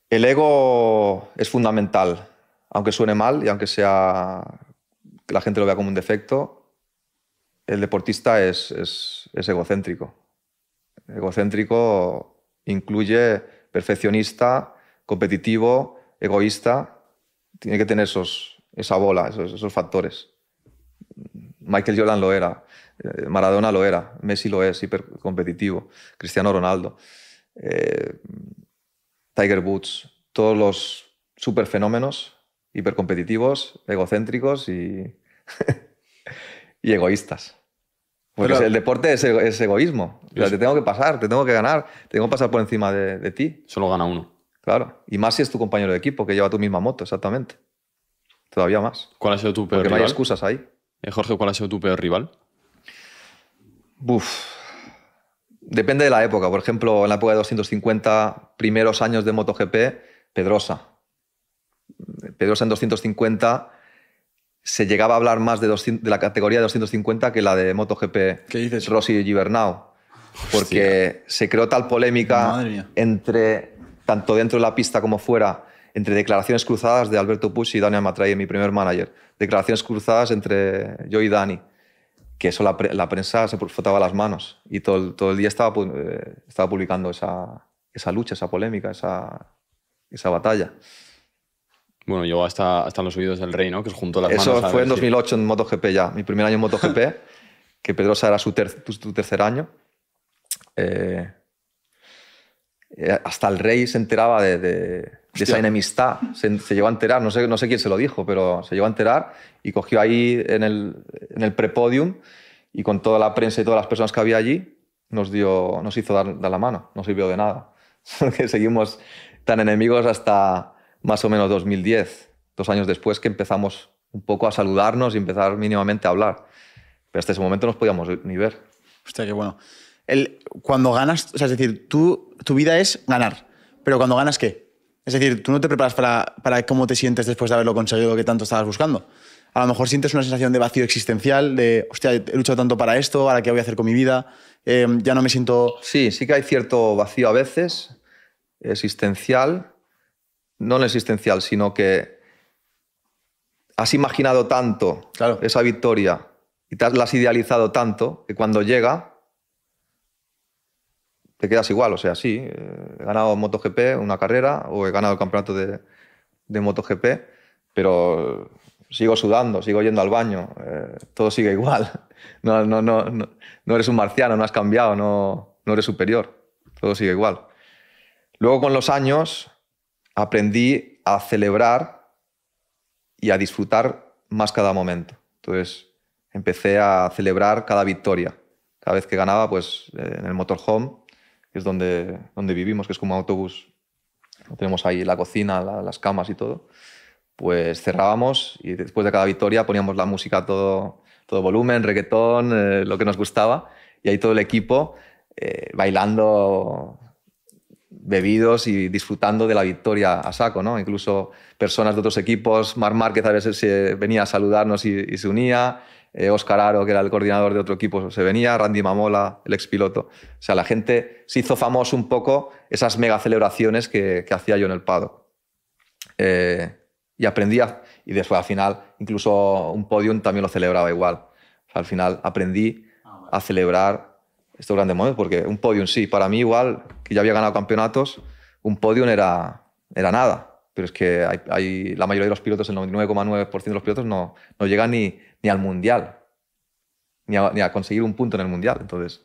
[SPEAKER 2] El ego es fundamental,
[SPEAKER 1] aunque suene mal y aunque sea que la gente lo vea como un defecto, el deportista es, es, es egocéntrico. Egocéntrico incluye perfeccionista, competitivo, egoísta. Tiene que tener esa bola, esos factores. Michael Jordan lo era, eh, Maradona lo era, Messi lo es, hipercompetitivo, Cristiano Ronaldo, eh, Tiger Woods, todos los superfenómenos hipercompetitivos, egocéntricos y, y egoístas. Porque el deporte es, egoísmo. te tengo que pasar, te tengo que ganar, te tengo que pasar por encima de, ti. Solo gana uno. Claro. Y más si es tu compañero de equipo que lleva tu misma moto, exactamente. Todavía más. ¿Cuál ha sido tu peor Porque rival? no hay excusas ahí. Eh, Jorge, ¿cuál ha sido tu peor rival? Buf. Depende de la época. Por ejemplo, en la época de 250, primeros años de MotoGP, Pedrosa. Pedrosa en 250 se llegaba a hablar más de, de, la categoría de 250 que la de MotoGP ¿Qué dices? Rossi y Gibernau. Porque se creó tal polémica entre, tanto dentro de la pista como fuera, entre declaraciones cruzadas de Alberto Pucci y Daniel Matray, mi primer manager declaraciones cruzadas entre yo y Dani, que eso la, prensa se frotaba las manos y todo el, día estaba, eh, estaba publicando esa, lucha, esa polémica, esa, batalla. Bueno, yo hasta, los oídos del rey, ¿no? Que las Eso fue en 2008 en MotoGP ya, mi primer año en MotoGP, que Pedrosa era su, tercer año. Eh, eh, hasta el rey se enteraba de, de esa enemistad. Se, llevó llegó a enterar, no sé, no sé quién se lo dijo, pero se llegó a enterar y cogió ahí en el, en prepodium y con toda la prensa y todas las personas que había allí nos, dio, nos hizo dar, la mano, no sirvió de nada. seguimos tan enemigos hasta más o menos 2010, dos años después que empezamos un poco a saludarnos y empezar mínimamente a hablar. Pero hasta
[SPEAKER 3] ese momento no nos podíamos ni ver. Hostia, qué bueno. El, cuando ganas, es decir, tu vida es ganar, pero cuando ganas, ¿qué? Es decir, tú no te preparas para, cómo te sientes después de haberlo conseguido que tanto estabas buscando. A lo mejor sientes una sensación de vacío existencial, de, hostia, he luchado tanto para esto, ahora qué voy a hacer con mi vida, em, ya no me siento... Sí, sí que hay cierto vacío a veces, existencial, no existencial, sino que
[SPEAKER 1] has imaginado tanto esa victoria y te la has idealizado tanto que cuando llega te quedas igual. O sea, sí, eh, he ganado MotoGP, una carrera, o he ganado el campeonato de, MotoGP, pero sigo sudando, sigo yendo al baño, eh, todo sigue igual. No, no, no, no, eres un marciano, no has cambiado, no, no eres superior, todo sigue igual. Luego con los años aprendí a celebrar y a disfrutar más cada momento. Entonces empecé a celebrar cada victoria. Cada vez que ganaba, pues eh, en el motorhome que es donde, donde vivimos, que es como autobús, tenemos ahí la cocina, las camas y todo, pues cerrábamos y después de cada victoria poníamos la música a todo, todo volumen, reggaetón, eh, lo que nos gustaba, y ahí todo el equipo eh, bailando bebidos y disfrutando de la victoria a saco, ¿no? Incluso personas de otros equipos, Mar Márquez a veces se venía a saludarnos y se unía, Oscar eh, Aro, que era el coordinador de otro equipo, se venía, Randy Mamola, el expiloto. O sea, la gente se hizo famoso un poco esas mega celebraciones que, hacía yo en el Pado. Eh, y aprendía, y después al final, incluso un podium también lo celebraba igual. al final aprendí ah, a celebrar estos grandes momentos, porque un podium sí, para mí igual, que ya había ganado campeonatos, un podium era, era nada. Pero es que hay, la mayoría de los pilotos, el 99,9% de los pilotos, no, no llegan ni, ni al mundial, ni a, conseguir un punto en el mundial. Entonces,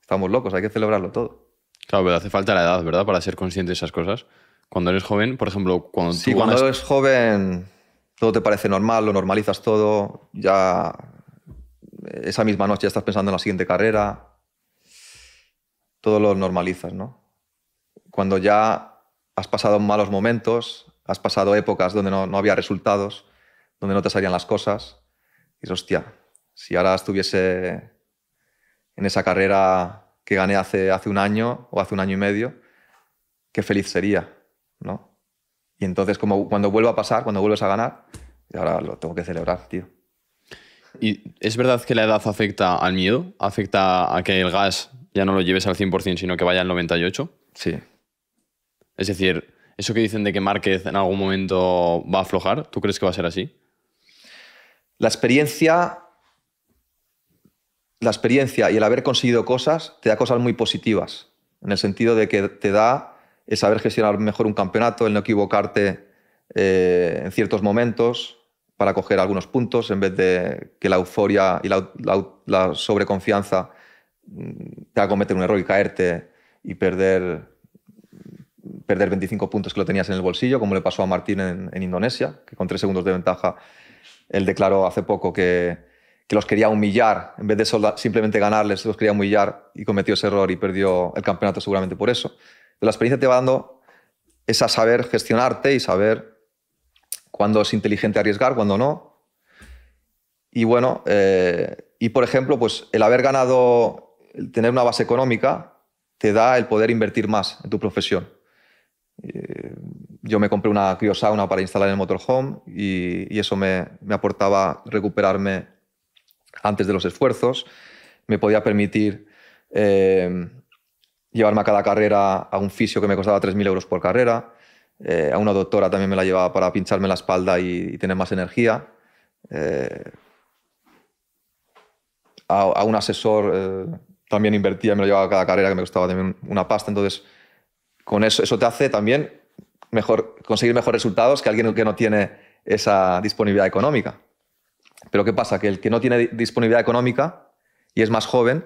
[SPEAKER 1] estamos locos, hay que celebrarlo todo.
[SPEAKER 2] Claro, pero hace falta la edad, ¿verdad? Para ser consciente de esas cosas. Cuando eres joven, por ejemplo, cuando cuando eres
[SPEAKER 1] joven, todo te parece normal, lo normalizas todo, ya esa misma noche estás pensando en la siguiente carrera, todo lo normalizas, ¿no? Cuando ya has pasado malos momentos, has pasado épocas donde no, no había resultados, donde no te salían las cosas, dices, hostia, si ahora estuviese en esa carrera que gané hace, hace un año o hace un año y medio, qué feliz sería, ¿no? Y entonces, como cuando vuelva a pasar, cuando vuelves a ganar, ahora lo tengo que celebrar, tío.
[SPEAKER 2] ¿Y es verdad que la edad afecta al miedo? ¿Afecta a que el gas ya no lo lleves al 100%, sino que vaya al 98%? Sí. Es decir, eso que dicen de que Márquez en algún momento va a aflojar, ¿tú crees que va a ser así? La experiencia,
[SPEAKER 1] la experiencia y el haber conseguido cosas te da cosas muy positivas, en el sentido de que te da el saber gestionar mejor un campeonato, el no equivocarte eh, en ciertos momentos para coger algunos puntos, en vez de que la euforia y la, sobreconfianza mm, te haga cometer un error y caerte y perder perder 25 puntos que lo tenías en el bolsillo, como le pasó a Martín en, en, Indonesia, que con tres segundos de ventaja él declaró hace poco que, que los quería humillar, en vez de simplemente ganarles, los quería humillar y cometió ese error y perdió el campeonato seguramente por eso. Pero la experiencia te va dando esa saber gestionarte y saber cuándo es inteligente arriesgar, cuándo no. Y bueno, eh, y por ejemplo, pues el haber ganado, el tener una base económica, te da el poder invertir más en tu profesión. Eh, yo me compré una criosauna para instalar en el motorhome y, eso me, aportaba recuperarme antes de los esfuerzos. Me podía permitir eh, llevarme a cada carrera a un fisio que me costaba 3.000 euros por carrera. Eh, a una doctora también me la llevaba para pincharme la espalda y, tener más energía. Eh, a, un asesor también invertía, me lo llevaba a cada carrera que me costaba también una pasta. Entonces, con eso, eso te hace también mejor, conseguir mejores resultados que alguien que no tiene esa disponibilidad económica. Pero ¿qué pasa? Que el que no tiene disponibilidad económica y es más joven,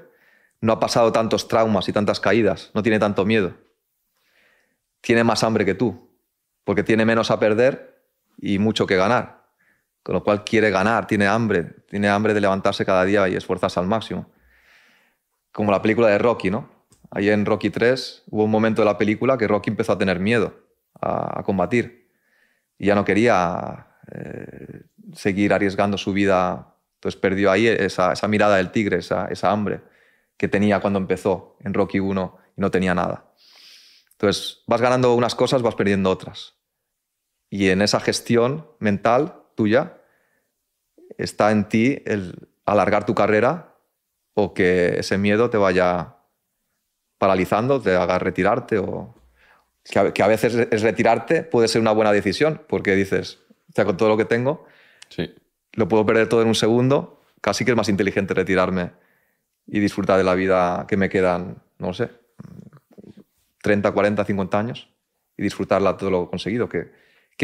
[SPEAKER 1] no ha pasado tantos traumas y tantas caídas, no tiene tanto miedo. Tiene más hambre que tú, porque tiene menos a perder y mucho que ganar. Con lo cual quiere ganar, tiene hambre, tiene hambre de levantarse cada día y esforzarse al máximo. Como la película de Rocky, ¿no? Ahí en Rocky 3 hubo un momento de la película que Rocky empezó a tener miedo a, combatir. Y ya no quería eh, seguir arriesgando su vida. Entonces pues perdió ahí esa, mirada del tigre, esa, esa, hambre que tenía cuando empezó en Rocky 1 y no tenía nada. Entonces vas ganando unas cosas, vas perdiendo otras. Y en esa gestión mental tuya está en ti el alargar tu carrera o que ese miedo te vaya paralizando, te haga retirarte o que a, veces es retirarte puede ser una buena decisión, porque dices, o sea, con todo lo que tengo, sí. lo puedo perder todo en un segundo, casi que es más inteligente retirarme y disfrutar de la vida que me quedan, no sé, 30, 40, 50 años y disfrutarla todo lo conseguido, que,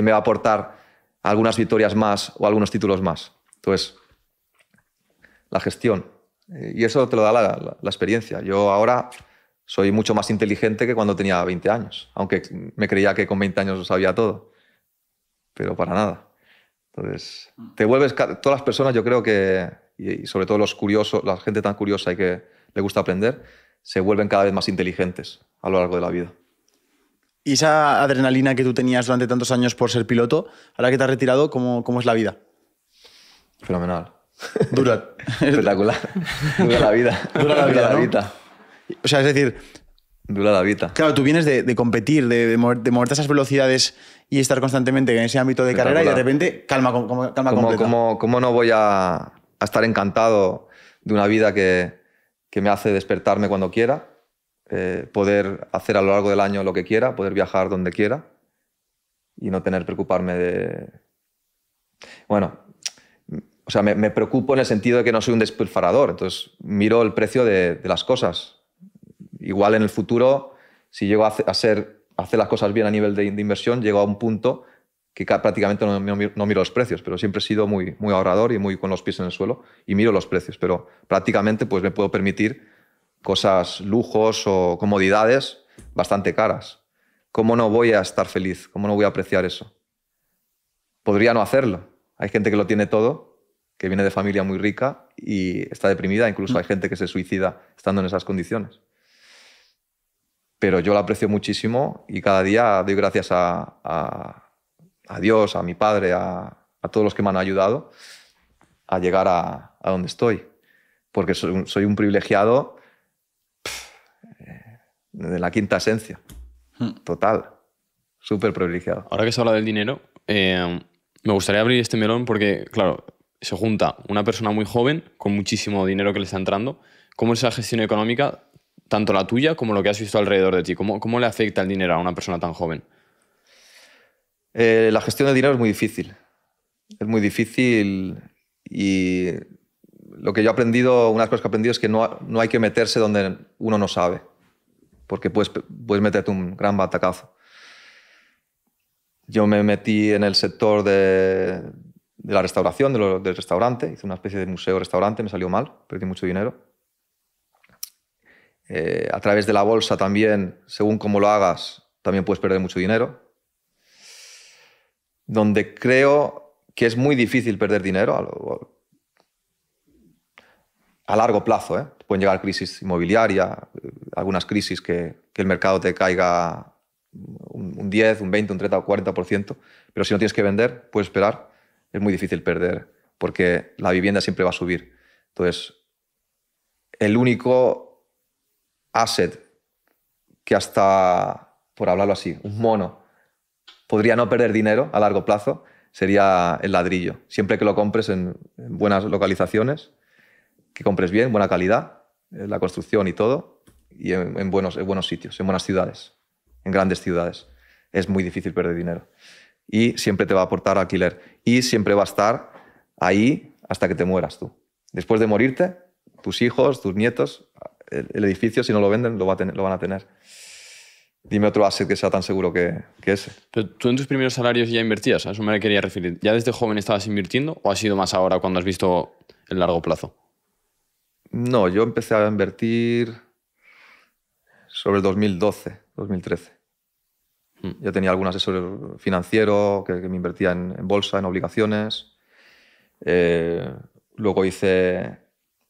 [SPEAKER 1] me va a aportar algunas victorias más o algunos títulos más. Entonces, la gestión. Eh, y eso te lo da la experiencia. Yo ahora soy mucho más inteligente que cuando tenía 20 años, aunque me creía que con 20 años lo sabía todo, pero para nada. Entonces, te vuelves, todas las personas yo creo que, y sobre todo los curiosos, la gente tan curiosa y que le gusta aprender, se vuelven cada vez más inteligentes a lo largo de la vida.
[SPEAKER 3] ¿Y esa adrenalina que tú tenías durante tantos años por ser piloto, ahora que te has retirado, cómo, cómo es la vida? Fenomenal. Dura. Espectacular. Dura la vida. Dura la vida. vida. O sea, es decir. Dura la vida. Claro, tú vienes de, competir, de, moverte a esas velocidades y estar constantemente en ese ámbito de carrera y de repente calma, calma,
[SPEAKER 1] cómo, cómo no voy a, estar encantado de una vida que, me hace despertarme cuando quiera, eh, poder hacer a lo largo del año lo que quiera, poder viajar donde quiera y no tener que preocuparme de... Bueno, o sea, me, preocupo en el sentido de que no soy un despilfarador, entonces miro el precio de las cosas igual en el futuro, si llego a hacer, las cosas bien a nivel de, inversión, llego a un punto que prácticamente no, miro los precios, pero siempre he sido muy, muy ahorrador y muy con los pies en el suelo y miro los precios, pero prácticamente pues me puedo permitir cosas, lujos o comodidades bastante caras. ¿Cómo no voy a estar feliz? ¿Cómo no voy a apreciar eso? Podría no hacerlo. Hay gente que lo tiene todo, que viene de familia muy rica y está deprimida. Incluso mm. hay gente que se suicida estando en esas condiciones pero yo la aprecio muchísimo y cada día doy gracias a, Dios, a mi padre, a, todos los que me han ayudado a llegar a, donde estoy, porque soy un, privilegiado de la quinta esencia, hmm. total, súper privilegiado.
[SPEAKER 2] Ahora que se habla del dinero, eh, me gustaría abrir este melón porque, claro, se junta una persona muy joven con muchísimo dinero que le está entrando. ¿Cómo es la gestión económica tanto la tuya como lo que has visto alrededor de ti? ¿Cómo, cómo le afecta el dinero a una persona tan joven?
[SPEAKER 1] Eh, la gestión del dinero es muy difícil. Es muy difícil y lo que yo he aprendido, una de las cosas que he aprendido es que no, hay que meterse donde uno no sabe, porque puedes, puedes meterte un gran batacazo. Yo me metí en el sector de, la restauración, de del restaurante, hice una especie de museo-restaurante, me salió mal, perdí mucho dinero eh, a través de la bolsa también, según cómo lo hagas, también puedes perder mucho dinero. Donde creo que es muy difícil perder dinero a, largo plazo. ¿eh? Pueden llegar crisis inmobiliaria, eh, algunas crisis que, el mercado te caiga un, un 10, un 20, un 30 o 40%, pero si no tienes que vender, puedes esperar. Es muy difícil perder porque la vivienda siempre va a subir. Entonces, el único asset que hasta, por hablarlo así, un mono, podría no perder dinero a largo plazo, sería el ladrillo. Siempre que lo compres en, buenas localizaciones, que compres bien, buena calidad, eh, la construcción y todo, y en, buenos, en buenos sitios, en buenas ciudades, en grandes ciudades. Es muy difícil perder dinero. Y siempre te va a aportar alquiler. Y siempre va a estar ahí hasta que te mueras tú. Después de morirte, tus hijos, tus nietos, el, edificio, si no lo venden, lo, van a tener. Dime otro asset que sea tan seguro que,
[SPEAKER 2] ese. tú en tus primeros salarios ya invertías, a eso me quería referir. ¿Ya desde joven estabas invirtiendo o ha sido más ahora cuando has visto el largo plazo? No, yo empecé a invertir sobre el 2012, 2013.
[SPEAKER 1] Yo tenía algún asesor financiero que, me invertía en, bolsa, en obligaciones. Eh, luego hice,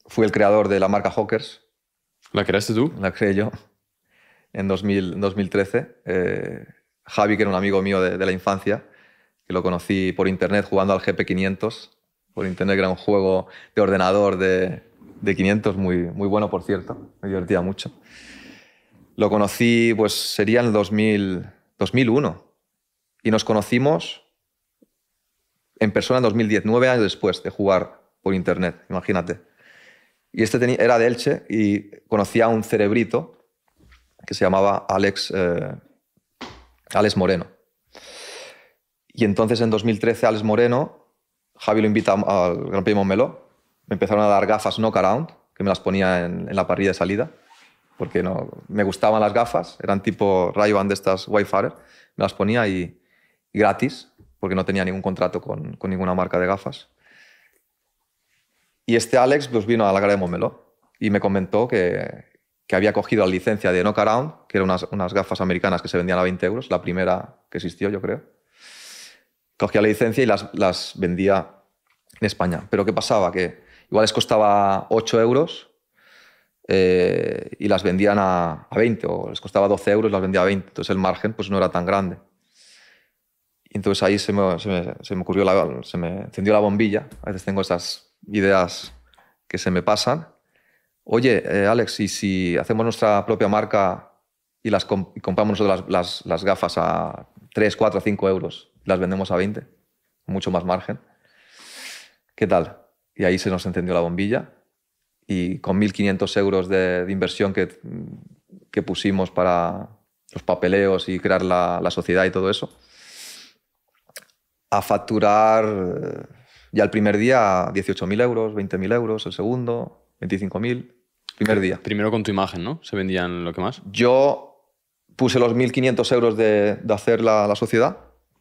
[SPEAKER 1] fui el creador de la marca Hawkers, ¿La creaste tú? La creé yo. En 2013, eh, Javi, que era un amigo mío de, la infancia, que lo conocí por internet jugando al GP500, por internet, que era un juego de ordenador de, de 500, muy, muy bueno, por cierto, me divertía mucho. Lo conocí, pues sería en 2000, 2001, y nos conocimos en persona en 2019 años después de jugar por internet, imagínate. Y este era de Elche y conocía a un cerebrito que se llamaba Alex, eh, Moreno. Y entonces en 2013 Alex Moreno, Javi lo invita al Gran Premio Montmeló, me empezaron a dar gafas knock que me las ponía en, la parrilla de salida, porque no, me gustaban las gafas, eran tipo ray de estas Wayfarer, me las ponía y, gratis, porque no tenía ningún contrato con ninguna marca de gafas. Y este Alex nos pues, vino a la cara de y me comentó que, había cogido la licencia de No Caround, que eran unas, gafas americanas que se vendían a 20 euros, la primera que existió, yo creo. Cogía la licencia y las, vendía en España. Pero ¿qué pasaba? Que igual les costaba 8 euros eh, y las vendían a, a, 20, o les costaba 12 euros, las vendía a 20. Entonces el margen pues, no era tan grande. Y entonces ahí se me, ocurrió, la, se me encendió la bombilla. A veces tengo esas ideas que se me pasan. Oye, eh, Alex, ¿y si hacemos nuestra propia marca y las compramos las, gafas a 3, 4, 5 euros, las vendemos a 20, mucho más margen? ¿Qué tal? Y ahí se nos encendió la bombilla y con 1.500 euros de, inversión que, pusimos para los papeleos y crear la sociedad y todo eso, a facturar eh, y al primer día 18.000 euros, 20.000 euros, el segundo 25.000,
[SPEAKER 2] primer día. Primero con tu imagen, ¿no? ¿Se vendían lo que más? Yo puse los
[SPEAKER 1] 1.500 euros de, de hacer la, sociedad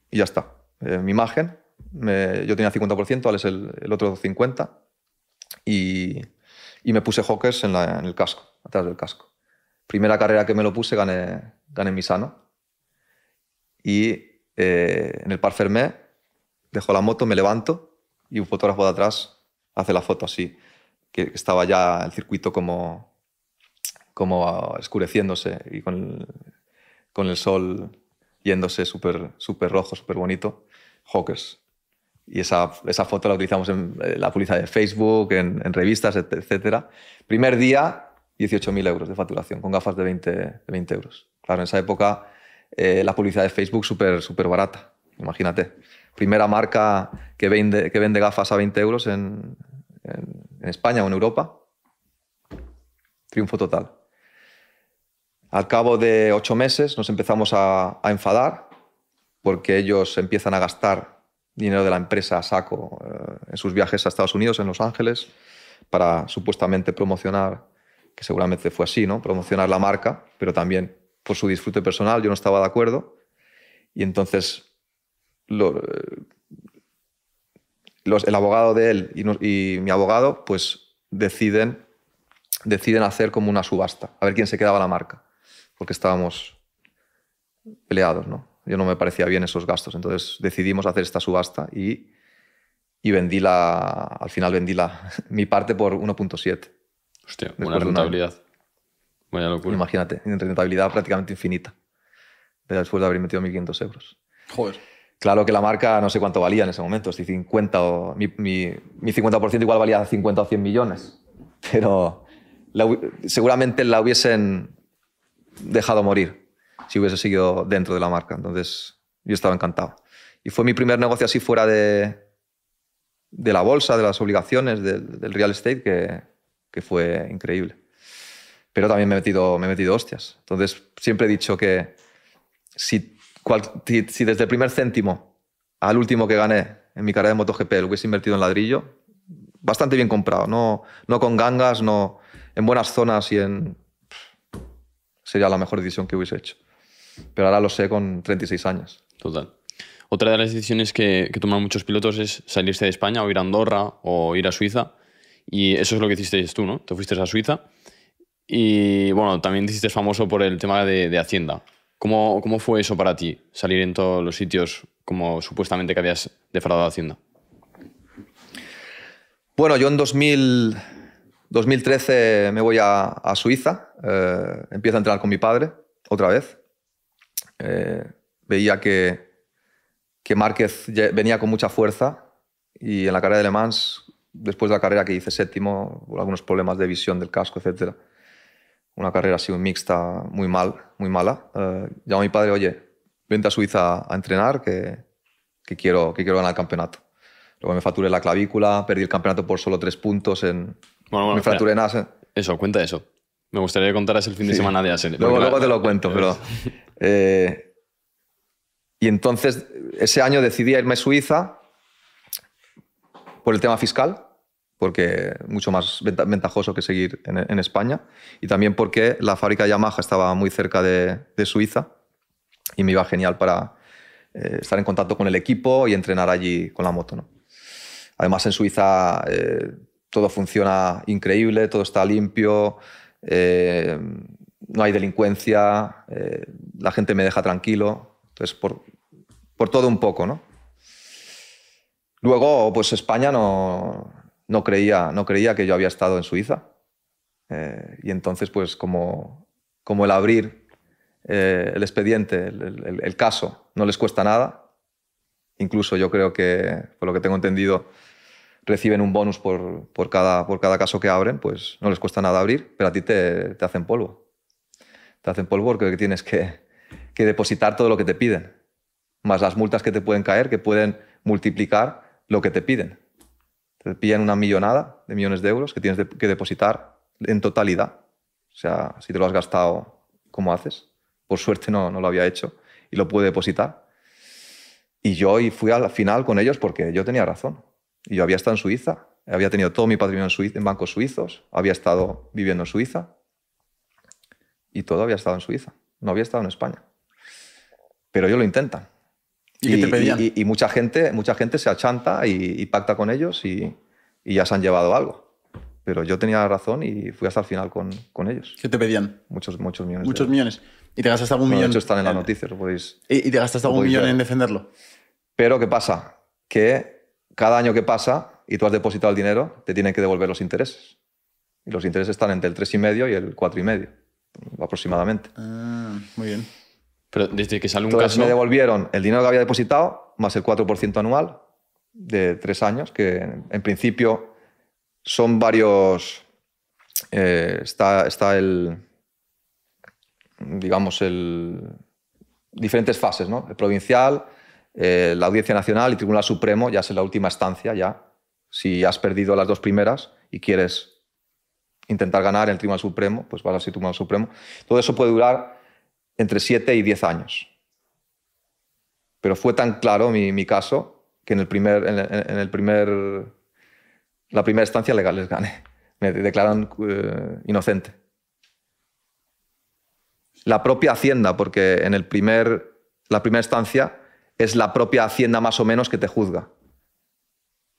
[SPEAKER 1] y ya está. Eh, mi imagen, yo tenía 50%, Alex el, el otro 50%, y, me puse hawkers en, el casco, atrás del casco. Primera carrera que me lo puse gané, gané Misano y eh, en el Parc Fermé dejo la moto, me levanto y un fotógrafo de atrás hace la foto así, que estaba ya el circuito como, como y con el, sol yéndose súper super rojo, súper bonito. Hawkers. Y esa, foto la utilizamos en eh, la publicidad de Facebook, en, revistas, etc. Primer día, 18.000 euros de facturación, con gafas de 20, euros. Claro, en esa época eh, la publicidad de Facebook súper super barata, imagínate primera marca que vende, que vende gafas a 20 euros en, España o en Europa. Triunfo total. Al cabo de ocho meses nos empezamos a, enfadar porque ellos empiezan a gastar dinero de la empresa a saco eh, en sus viajes a Estados Unidos, en Los Ángeles, para supuestamente promocionar, que seguramente fue así, ¿no? Promocionar la marca, pero también por su disfrute personal yo no estaba de acuerdo. Y entonces eh, el abogado de él y, mi abogado, pues deciden, deciden hacer como una subasta, a ver quién se quedaba la marca, porque estábamos peleados, ¿no? Yo no me parecía bien esos gastos, entonces decidimos hacer esta subasta y, y vendí la, al final vendí la, mi parte por 1.7. Hostia, buena rentabilidad. Vaya locura. Imagínate, rentabilidad prácticamente infinita, después de haber metido 1.500 euros. Joder. Claro que la marca no sé cuánto valía en ese momento, si 50 o. Mi, 50% igual valía 50 o 100 millones, pero seguramente la hubiesen dejado morir si hubiese seguido dentro de la marca. Entonces yo estaba encantado. Y fue mi primer negocio así fuera de, de la bolsa, de las obligaciones, del, real estate, que, fue increíble. Pero también me he, metido, me he metido hostias. Entonces siempre he dicho que si si, desde el primer céntimo al último que gané en mi carrera de MotoGP lo hubiese invertido en ladrillo, bastante bien comprado, no, con gangas, no en buenas zonas y en... Sería la mejor decisión que hubiese hecho. Pero ahora lo sé con 36 años.
[SPEAKER 2] Total. Otra de las decisiones que, toman muchos pilotos es salirse de España o ir a Andorra o ir a Suiza. Y eso es lo que hicisteis tú, ¿no? Te fuiste a Suiza. Y bueno, también te hiciste famoso por el tema de Hacienda. ¿Cómo, ¿Cómo fue eso para ti, salir en todos los sitios como supuestamente que habías defraudado haciendo? Hacienda? Bueno, yo en 2013
[SPEAKER 1] me voy a, Suiza, eh, empiezo a entrenar con mi padre otra vez. Eh, veía que, que Márquez venía con mucha fuerza y en la carrera de Le Mans, después de la carrera que hice séptimo, por algunos problemas de visión del casco, etc., una carrera así mixta muy mal, muy mala. Eh, llamó mi padre, oye, vente a Suiza a entrenar que, quiero, que quiero ganar el campeonato. Luego me fracturé la clavícula, perdí el campeonato por solo tres puntos en...
[SPEAKER 2] Bueno, me fracturé en Eso, cuenta eso. Me gustaría que contaras el fin de semana de Asen. Luego, luego te lo cuento, pero... Eh, y entonces, ese año decidí irme a Suiza
[SPEAKER 1] por el tema fiscal porque mucho más ventajoso que seguir en, España, y también porque la fábrica Yamaha estaba muy cerca de, Suiza y me iba genial para eh, estar en contacto con el equipo y entrenar allí con la moto. ¿no? Además, en Suiza eh, todo funciona increíble, todo está limpio, eh, no hay delincuencia, la gente me deja tranquilo, entonces por, por todo un poco. ¿no? Luego, pues España no, no creía, no creía que yo había estado en Suiza. Eh, y entonces, pues como, como el abrir eh, el expediente, el, caso, no les cuesta nada. Incluso yo creo que, por lo que tengo entendido, reciben un bonus por, cada, por cada caso que abren, pues no les cuesta nada abrir, pero a ti te, hacen polvo. Te hacen polvo porque tienes que depositar todo lo que te piden, más las multas que te pueden caer, que pueden multiplicar lo que te piden te pillan una millonada de millones de euros que tienes que depositar en totalidad. O sea, si te lo has gastado, ¿cómo haces? Por suerte no, no lo había hecho y lo pude depositar. Y yo fui al final con ellos porque yo tenía razón. Y yo había estado en Suiza, había tenido todo mi patrimonio en, Suiza, en bancos suizos, había estado viviendo en Suiza y todo había estado en Suiza, no había estado en España. Pero ellos lo intentan. ¿Y, te pedían? y, mucha, gente, mucha gente se achanta y, pacta con ellos y, ya se han llevado algo. Pero yo tenía razón y fui hasta el final con, ellos. ¿Qué te pedían? Muchos, muchos millones. Muchos millones. ¿Y te gastas algún millón? muchos están en la noticias. Podéis, ¿Y, te gastaste algún millón en defenderlo? Pero ¿qué pasa? Que cada año que pasa y tú has depositado el dinero, te tienen que devolver los intereses. Y los intereses están entre el 3,5 y el 4,5 aproximadamente.
[SPEAKER 3] Ah, muy bien.
[SPEAKER 1] Pero desde que sale un caso... me devolvieron el dinero que había depositado más el 4% anual de tres años, que en principio son varios... Eh, está, está el... digamos, el... diferentes fases, ¿no? El provincial, eh, la Audiencia Nacional y Tribunal Supremo ya es la última estancia, ya. Si has perdido las dos primeras y quieres intentar ganar en el Tribunal Supremo, pues vas al Tribunal Supremo. Todo eso puede durar entre 7 y 10 años. Pero fue tan claro mi, caso que en, el primer, en, el primer, la primera estancia legal les gané. Me declararon eh, inocente. La propia Hacienda, porque en el primer, la primera estancia es la propia Hacienda más o menos que te juzga.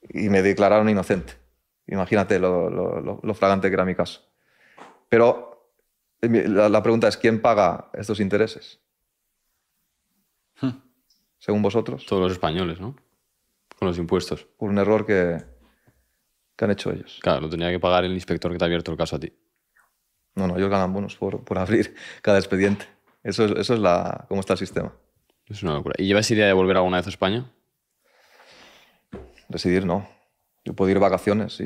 [SPEAKER 1] Y me declararon inocente. Imagínate lo, lo fragante que era mi caso. Pero eh, la, pregunta es, ¿quién paga estos intereses?
[SPEAKER 2] Hmm. Según vosotros. Todos los españoles, ¿no? Con los impuestos. Por un error que, han hecho ellos. Claro, lo tenía que pagar el inspector que te ha abierto el caso a ti.
[SPEAKER 1] No, no, ellos ganan bonos por, abrir cada expediente. Eso es, eso es la, cómo está el sistema. Es una locura. ¿Y llevas idea de volver alguna vez a España? Residir no. Yo puedo ir vacaciones y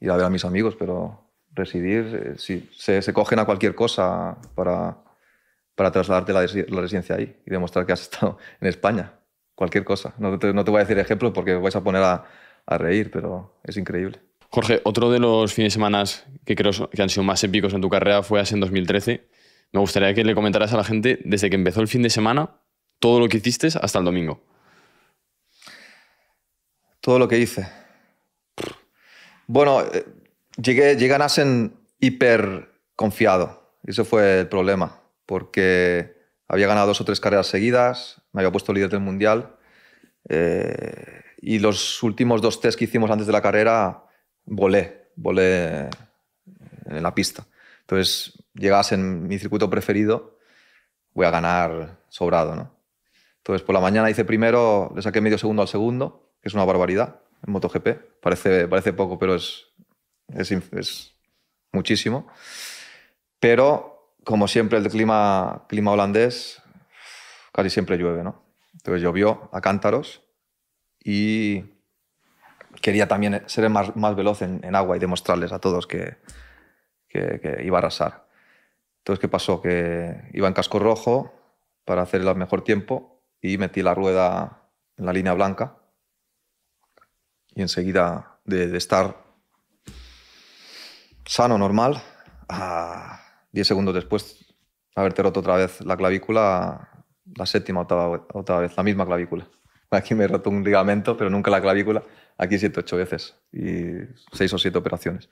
[SPEAKER 1] ir a ver a mis amigos, pero residir, eh, si se, cogen a cualquier cosa para, trasladarte la, la, residencia ahí y demostrar que has estado en España. Cualquier cosa. No te, voy a decir ejemplos porque vais a poner
[SPEAKER 2] a, a reír, pero es increíble. Jorge, otro de los fines de semana que creo que han sido más épicos en tu carrera fue hace en 2013. Me gustaría que le comentaras a la gente desde que empezó el fin de semana todo lo que hiciste hasta el domingo. Todo lo que hice. Bueno, eh, llegué, a
[SPEAKER 1] hiper confiado. Eso fue el problema, porque había ganado dos o tres carreras seguidas, me había puesto líder del mundial. Eh, y los últimos dos test que hicimos antes de la carrera, volé, volé en la pista. Entonces, llegas en mi circuito preferido, voy a ganar sobrado, ¿no? Entonces, por la mañana hice primero, le saqué medio segundo al segundo, que es una barbaridad en MotoGP. Parece, parece poco, pero es, es, muchísimo. Pero, como siempre, el clima, clima holandés casi siempre llueve, ¿no? Entonces llovió a cántaros y quería también ser más, más veloz en, agua y demostrarles a todos que, iba a arrasar. Entonces, ¿qué pasó? Que iba en casco rojo para hacer el mejor tiempo y metí la rueda en la línea blanca y enseguida de, de estar sano, normal. a diez segundos después, haberte roto otra vez la clavícula, la séptima, octava, otra vez, la misma clavícula. Aquí me he roto un ligamento, pero nunca la clavícula. Aquí siete, ocho veces y seis o siete operaciones.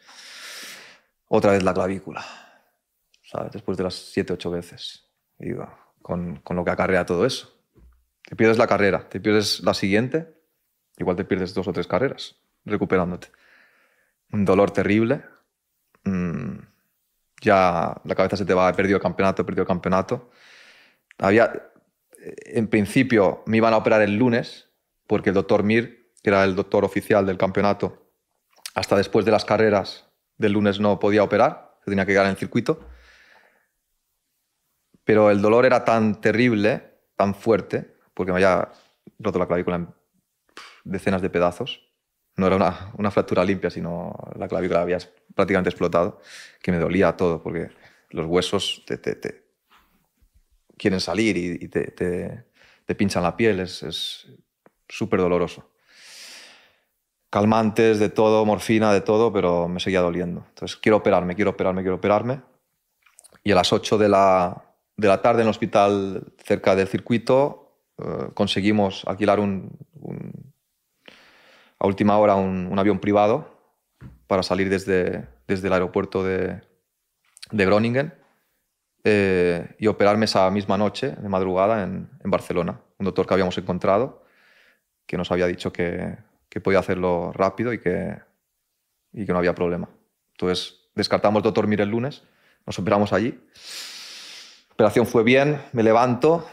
[SPEAKER 1] Otra vez la clavícula, ¿sabes? Después de las siete, ocho veces. Digo, con, con lo que acarrea todo eso. Te pierdes la carrera, te pierdes la siguiente, igual te pierdes dos o tres carreras recuperándote. Un dolor terrible, Mm, ya la cabeza se te va, he perdido el campeonato, he perdido el campeonato. Había, en principio me iban a operar el lunes, porque el doctor Mir, que era el doctor oficial del campeonato, hasta después de las carreras del lunes no podía operar, se tenía que quedar en el circuito. Pero el dolor era tan terrible, tan fuerte, porque me había roto la clavícula en decenas de pedazos, no era una, fractura limpia, sino la clavícula había prácticamente explotado, que me dolía todo, porque los huesos te, te, quieren salir y, te, pinchan la piel, es súper doloroso. Calmantes, de todo, morfina, de todo, pero me seguía doliendo. Entonces, quiero operarme, quiero operarme, quiero operarme. Y a las 8 de la, tarde en el hospital cerca del circuito eh, conseguimos alquilar un a última hora un, avión privado para salir desde, desde el aeropuerto de, de Groningen eh, y operarme esa misma noche, de madrugada, en, Barcelona. Un doctor que habíamos encontrado, que nos había dicho que, podía hacerlo rápido y que, que no había problema. Entonces descartamos doctor Mir el lunes, nos operamos allí. La operación fue bien, me levanto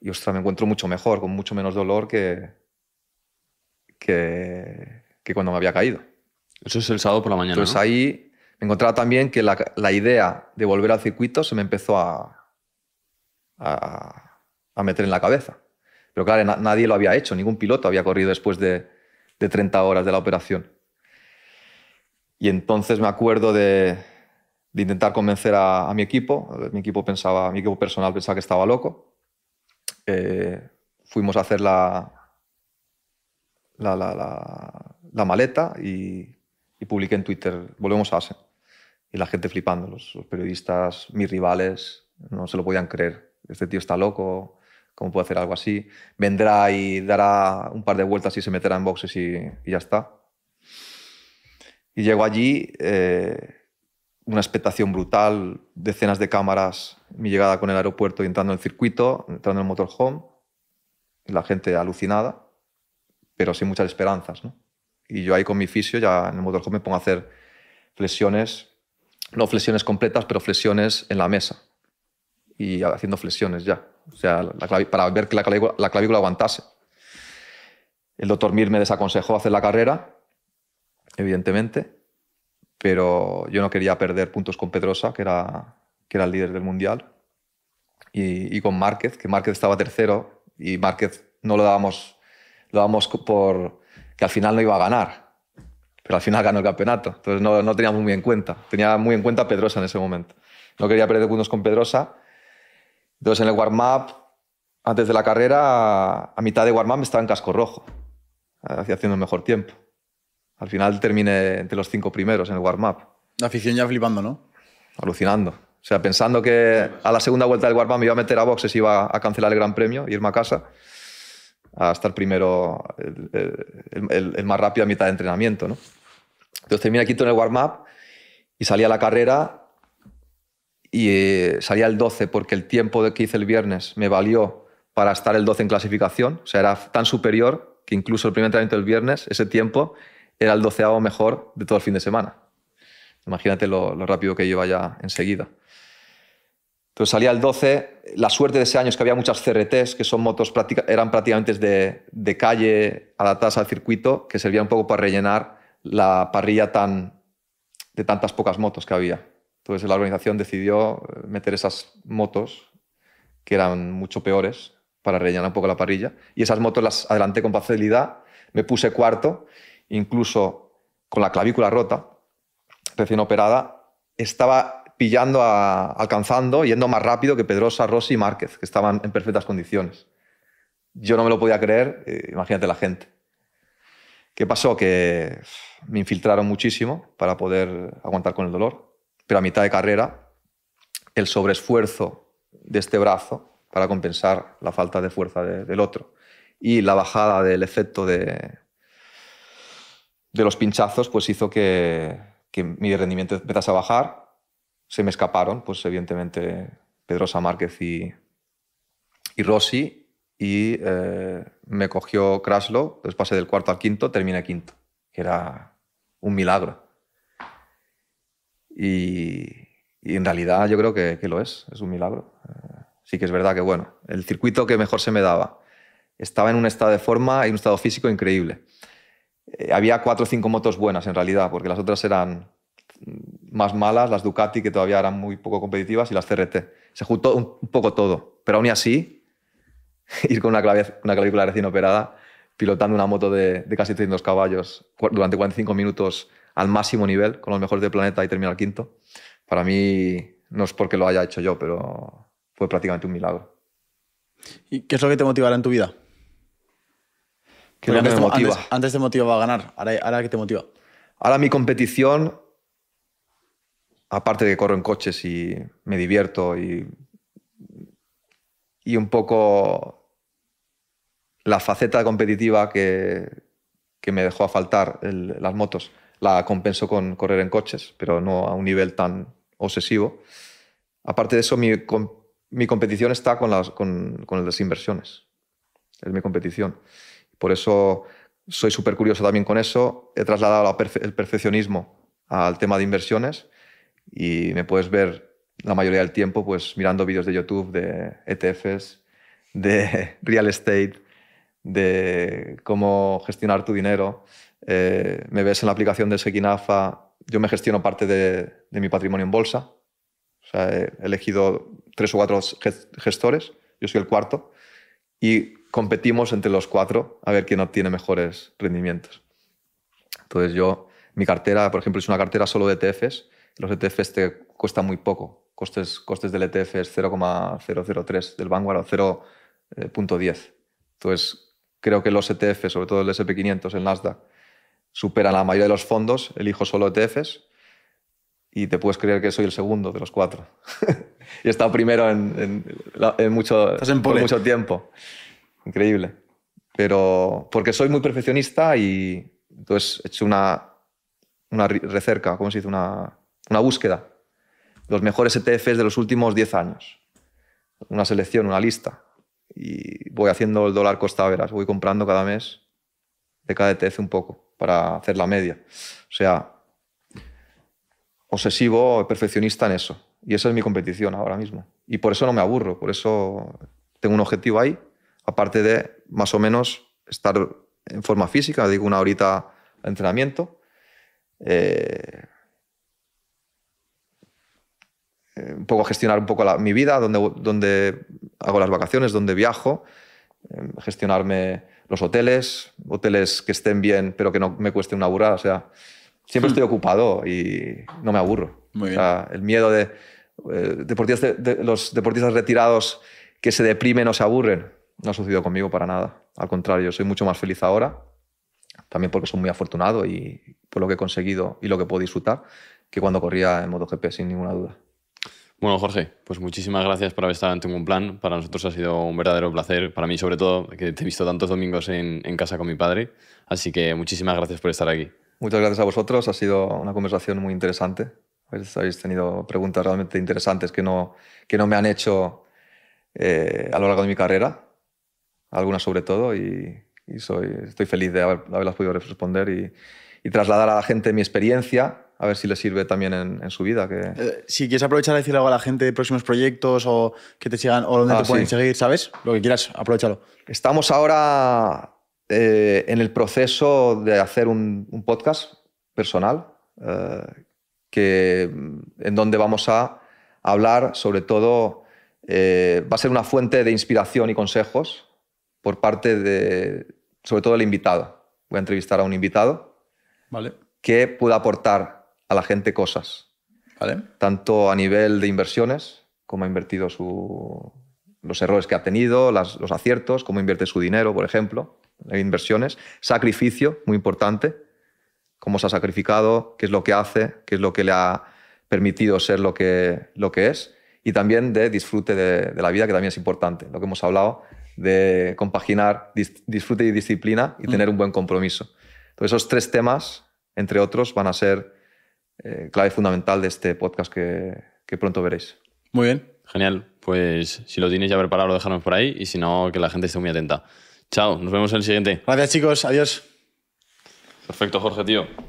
[SPEAKER 1] y me encuentro mucho mejor, con mucho menos dolor que, que, cuando me había caído. Eso es el sábado por la mañana. Entonces ahí me encontraba también que la, idea de volver al circuito se me empezó a, a, meter en la cabeza. Pero claro, nadie lo había hecho, ningún piloto había corrido después de, de 30 horas de la operación. Y entonces me acuerdo de, intentar convencer a, mi equipo. Mi equipo, pensaba, mi equipo personal pensaba que estaba loco. Eh, fuimos a hacer la, la, maleta y, y, publiqué en Twitter, volvemos a Asen. Y la gente flipando, los, periodistas, mis rivales, no se lo podían creer. Este tío está loco, ¿cómo puede hacer algo así? Vendrá y dará un par de vueltas y se meterá en boxes y, ya está. Y llego allí, eh, una expectación brutal, decenas de cámaras, mi llegada con el aeropuerto y entrando en el circuito, entrando en el motorhome, la gente alucinada pero sin muchas esperanzas. ¿no? Y yo ahí con mi fisio, ya en el motorhome, me pongo a hacer flexiones, no flexiones completas, pero flexiones en la mesa. Y haciendo flexiones ya. O sea, para ver que la clavícula, aguantase. El doctor Mir me desaconsejó hacer la carrera, evidentemente, pero yo no quería perder puntos con Pedrosa, que era, que era el líder del mundial, y, y con Márquez, que Márquez estaba tercero y Márquez no lo dábamos lo damos por que al final no iba a ganar, pero al final ganó el campeonato. Entonces no, no tenía muy en cuenta, tenía muy en cuenta a Pedrosa en ese momento. No quería perder puntos con Pedrosa. Entonces en el warm-up, antes de la carrera, a mitad de warm-up estaba en casco rojo, haciendo el mejor tiempo. Al final terminé entre los cinco primeros en el warm-up. La afición ya flipando, ¿no? Alucinando. O sea, pensando que a la segunda vuelta del warm-up me iba a meter a boxes y iba a cancelar el Gran Premio, irme a casa a estar primero el, más rápido a mitad de entrenamiento. ¿no? Entonces terminé quinto en el warm-up y salí a la carrera y eh, salía el 12 porque el tiempo que hice el viernes me valió para estar el 12 en clasificación. O sea, era tan superior que incluso el primer entrenamiento del viernes, ese tiempo, era el doceavo mejor de todo el fin de semana. Imagínate lo, lo rápido que yo vaya enseguida salía el 12. La suerte de ese año es que había muchas CRTs, que son motos eran prácticamente de, de calle adaptadas al circuito, que servían un poco para rellenar la parrilla tan, de tantas pocas motos que había. Entonces la organización decidió eh, meter esas motos, que eran mucho peores, para rellenar un poco la parrilla. Y esas motos las adelanté con facilidad, me puse cuarto, incluso con la clavícula rota, recién operada. Estaba pillando, alcanzando, yendo más rápido que Pedrosa, Rossi y Márquez, que estaban en perfectas condiciones. Yo no me lo podía creer, eh, imagínate la gente. ¿Qué pasó? Que me infiltraron muchísimo para poder aguantar con el dolor, pero a mitad de carrera el sobreesfuerzo de este brazo para compensar la falta de fuerza del otro y la bajada del efecto de, de los pinchazos pues hizo que, que mi rendimiento empezase a bajar se me escaparon, pues evidentemente Pedrosa Márquez y, Rossi, y eh, me cogió Kraslow, después pasé del cuarto al quinto, terminé quinto, que era un milagro. Y, en realidad yo creo que, que, lo es, es un milagro. Eh, sí que es verdad que, bueno, el circuito que mejor se me daba, estaba en un estado de forma y un estado físico increíble. Eh, había cuatro o cinco motos buenas en realidad, porque las otras eran más malas, las Ducati, que todavía eran muy poco competitivas, y las CRT. Se juntó un, poco todo, pero aún así, ir con una, una clavícula recién operada, pilotando una moto de, de casi 300 caballos durante 45 minutos al máximo nivel, con los mejores del planeta y terminar quinto, para mí no es porque lo haya hecho yo, pero fue prácticamente un milagro.
[SPEAKER 3] ¿Y qué es lo que te motivará en tu vida? ¿Qué es lo que antes, me motiva? Antes, te motivaba a ganar, ahora, ahora ¿qué te motiva? Ahora mi competición aparte de que corro
[SPEAKER 1] en coches y me divierto y, y un poco la faceta competitiva que, me dejó a faltar las motos, la compenso con correr en coches, pero no a un nivel tan obsesivo. Aparte de eso, mi, competición está con, las, inversiones. Es mi competición. Por eso soy súper curioso también con eso. He trasladado el perfeccionismo al tema de inversiones y me puedes ver la mayoría del tiempo pues mirando vídeos de YouTube de ETFs, de real estate, de cómo gestionar tu dinero. Eh, me ves en la aplicación de Sekinafa, yo me gestiono parte de, de mi patrimonio en bolsa. O sea, he elegido tres o cuatro gestores, yo soy el cuarto, y competimos entre los cuatro a ver quién obtiene mejores rendimientos. Entonces yo, mi cartera, por ejemplo, es una cartera solo de ETFs, los ETFs te cuesta muy poco. Costes, costes del ETF es 0,003, del Vanguard 0.10. Eh, entonces, creo que los ETFs, sobre todo el SP500, el Nasdaq, superan la mayoría de los fondos, elijo solo ETFs y te puedes creer que soy el segundo de los cuatro. y he estado primero en, mucho, mucho tiempo. Increíble. Pero porque soy muy perfeccionista y he hecho una, una recerca, ¿cómo se dice? Una una búsqueda. Los mejores ETFs de los últimos 10 años. Una selección, una lista. Y voy haciendo el dólar costa veras. Voy comprando cada mes de cada ETF un poco para hacer la media. O sea, obsesivo, perfeccionista en eso. Y esa es mi competición ahora mismo. Y por eso no me aburro, por eso tengo un objetivo ahí, aparte de más o menos estar en forma física, digo una horita de entrenamiento. Eh, eh, un poco gestionar un poco mi vida, dónde, dónde, hago las vacaciones, dónde viajo, eh, gestionarme los hoteles, hoteles que estén bien, pero que no me cueste una burrada. O sea, siempre hmm. estoy ocupado y no me aburro. el miedo de, eh, deportistas de, los deportistas retirados que se deprimen o se aburren no ha sucedido conmigo para nada. Al contrario, soy mucho más feliz ahora, también porque soy muy afortunado y por lo que he conseguido y lo que puedo disfrutar, que cuando corría en MotoGP, sin ninguna duda.
[SPEAKER 2] Bueno, Jorge, pues muchísimas gracias por haber estado en Tengo un Plan. Para nosotros ha sido un verdadero placer, para mí sobre todo, que te he visto tantos domingos en, casa con mi padre. Así que muchísimas gracias por estar aquí. Muchas gracias a vosotros, ha sido una conversación muy interesante. Pues habéis tenido preguntas
[SPEAKER 1] realmente interesantes que no, que no me han hecho eh, a lo largo de mi carrera, algunas sobre todo, y, soy, estoy feliz de, haber, haberlas podido responder y, y trasladar a la gente mi experiencia a ver si le sirve también en, su vida. Que...
[SPEAKER 3] Eh, si quieres aprovechar a decir algo a la gente de próximos proyectos o que te sigan o dónde ah, te pueden seguir,
[SPEAKER 1] ¿sabes? Lo que quieras, aprovechalo. Estamos ahora eh, en el proceso de hacer un, podcast personal eh, que, mm, en donde vamos a hablar sobre todo, va a ser una fuente de inspiración y consejos por parte de, sobre todo, el invitado. Voy a entrevistar a un invitado vale. que pueda aportar a la gente cosas. Tanto a nivel de inversiones, como ha invertido su, los errores que ha tenido, los aciertos, cómo invierte su dinero, por ejemplo, en inversiones. Sacrificio, muy importante, cómo se ha sacrificado, qué es lo que hace, qué es lo que le ha permitido ser lo que, lo que es. Y también de disfrute de, la vida, que también es importante, lo que hemos hablado, de compaginar disfrute y disciplina y mm. tener un buen compromiso. Entonces, esos tres temas, entre otros, van a ser eh, clave fundamental de este podcast que,
[SPEAKER 2] pronto veréis. Muy bien, genial. Pues si lo tienes ya preparado, déjanos por ahí y si no, que la gente esté muy atenta. Chao, nos vemos en el siguiente.
[SPEAKER 3] Gracias chicos, adiós.
[SPEAKER 2] Perfecto, Jorge, tío.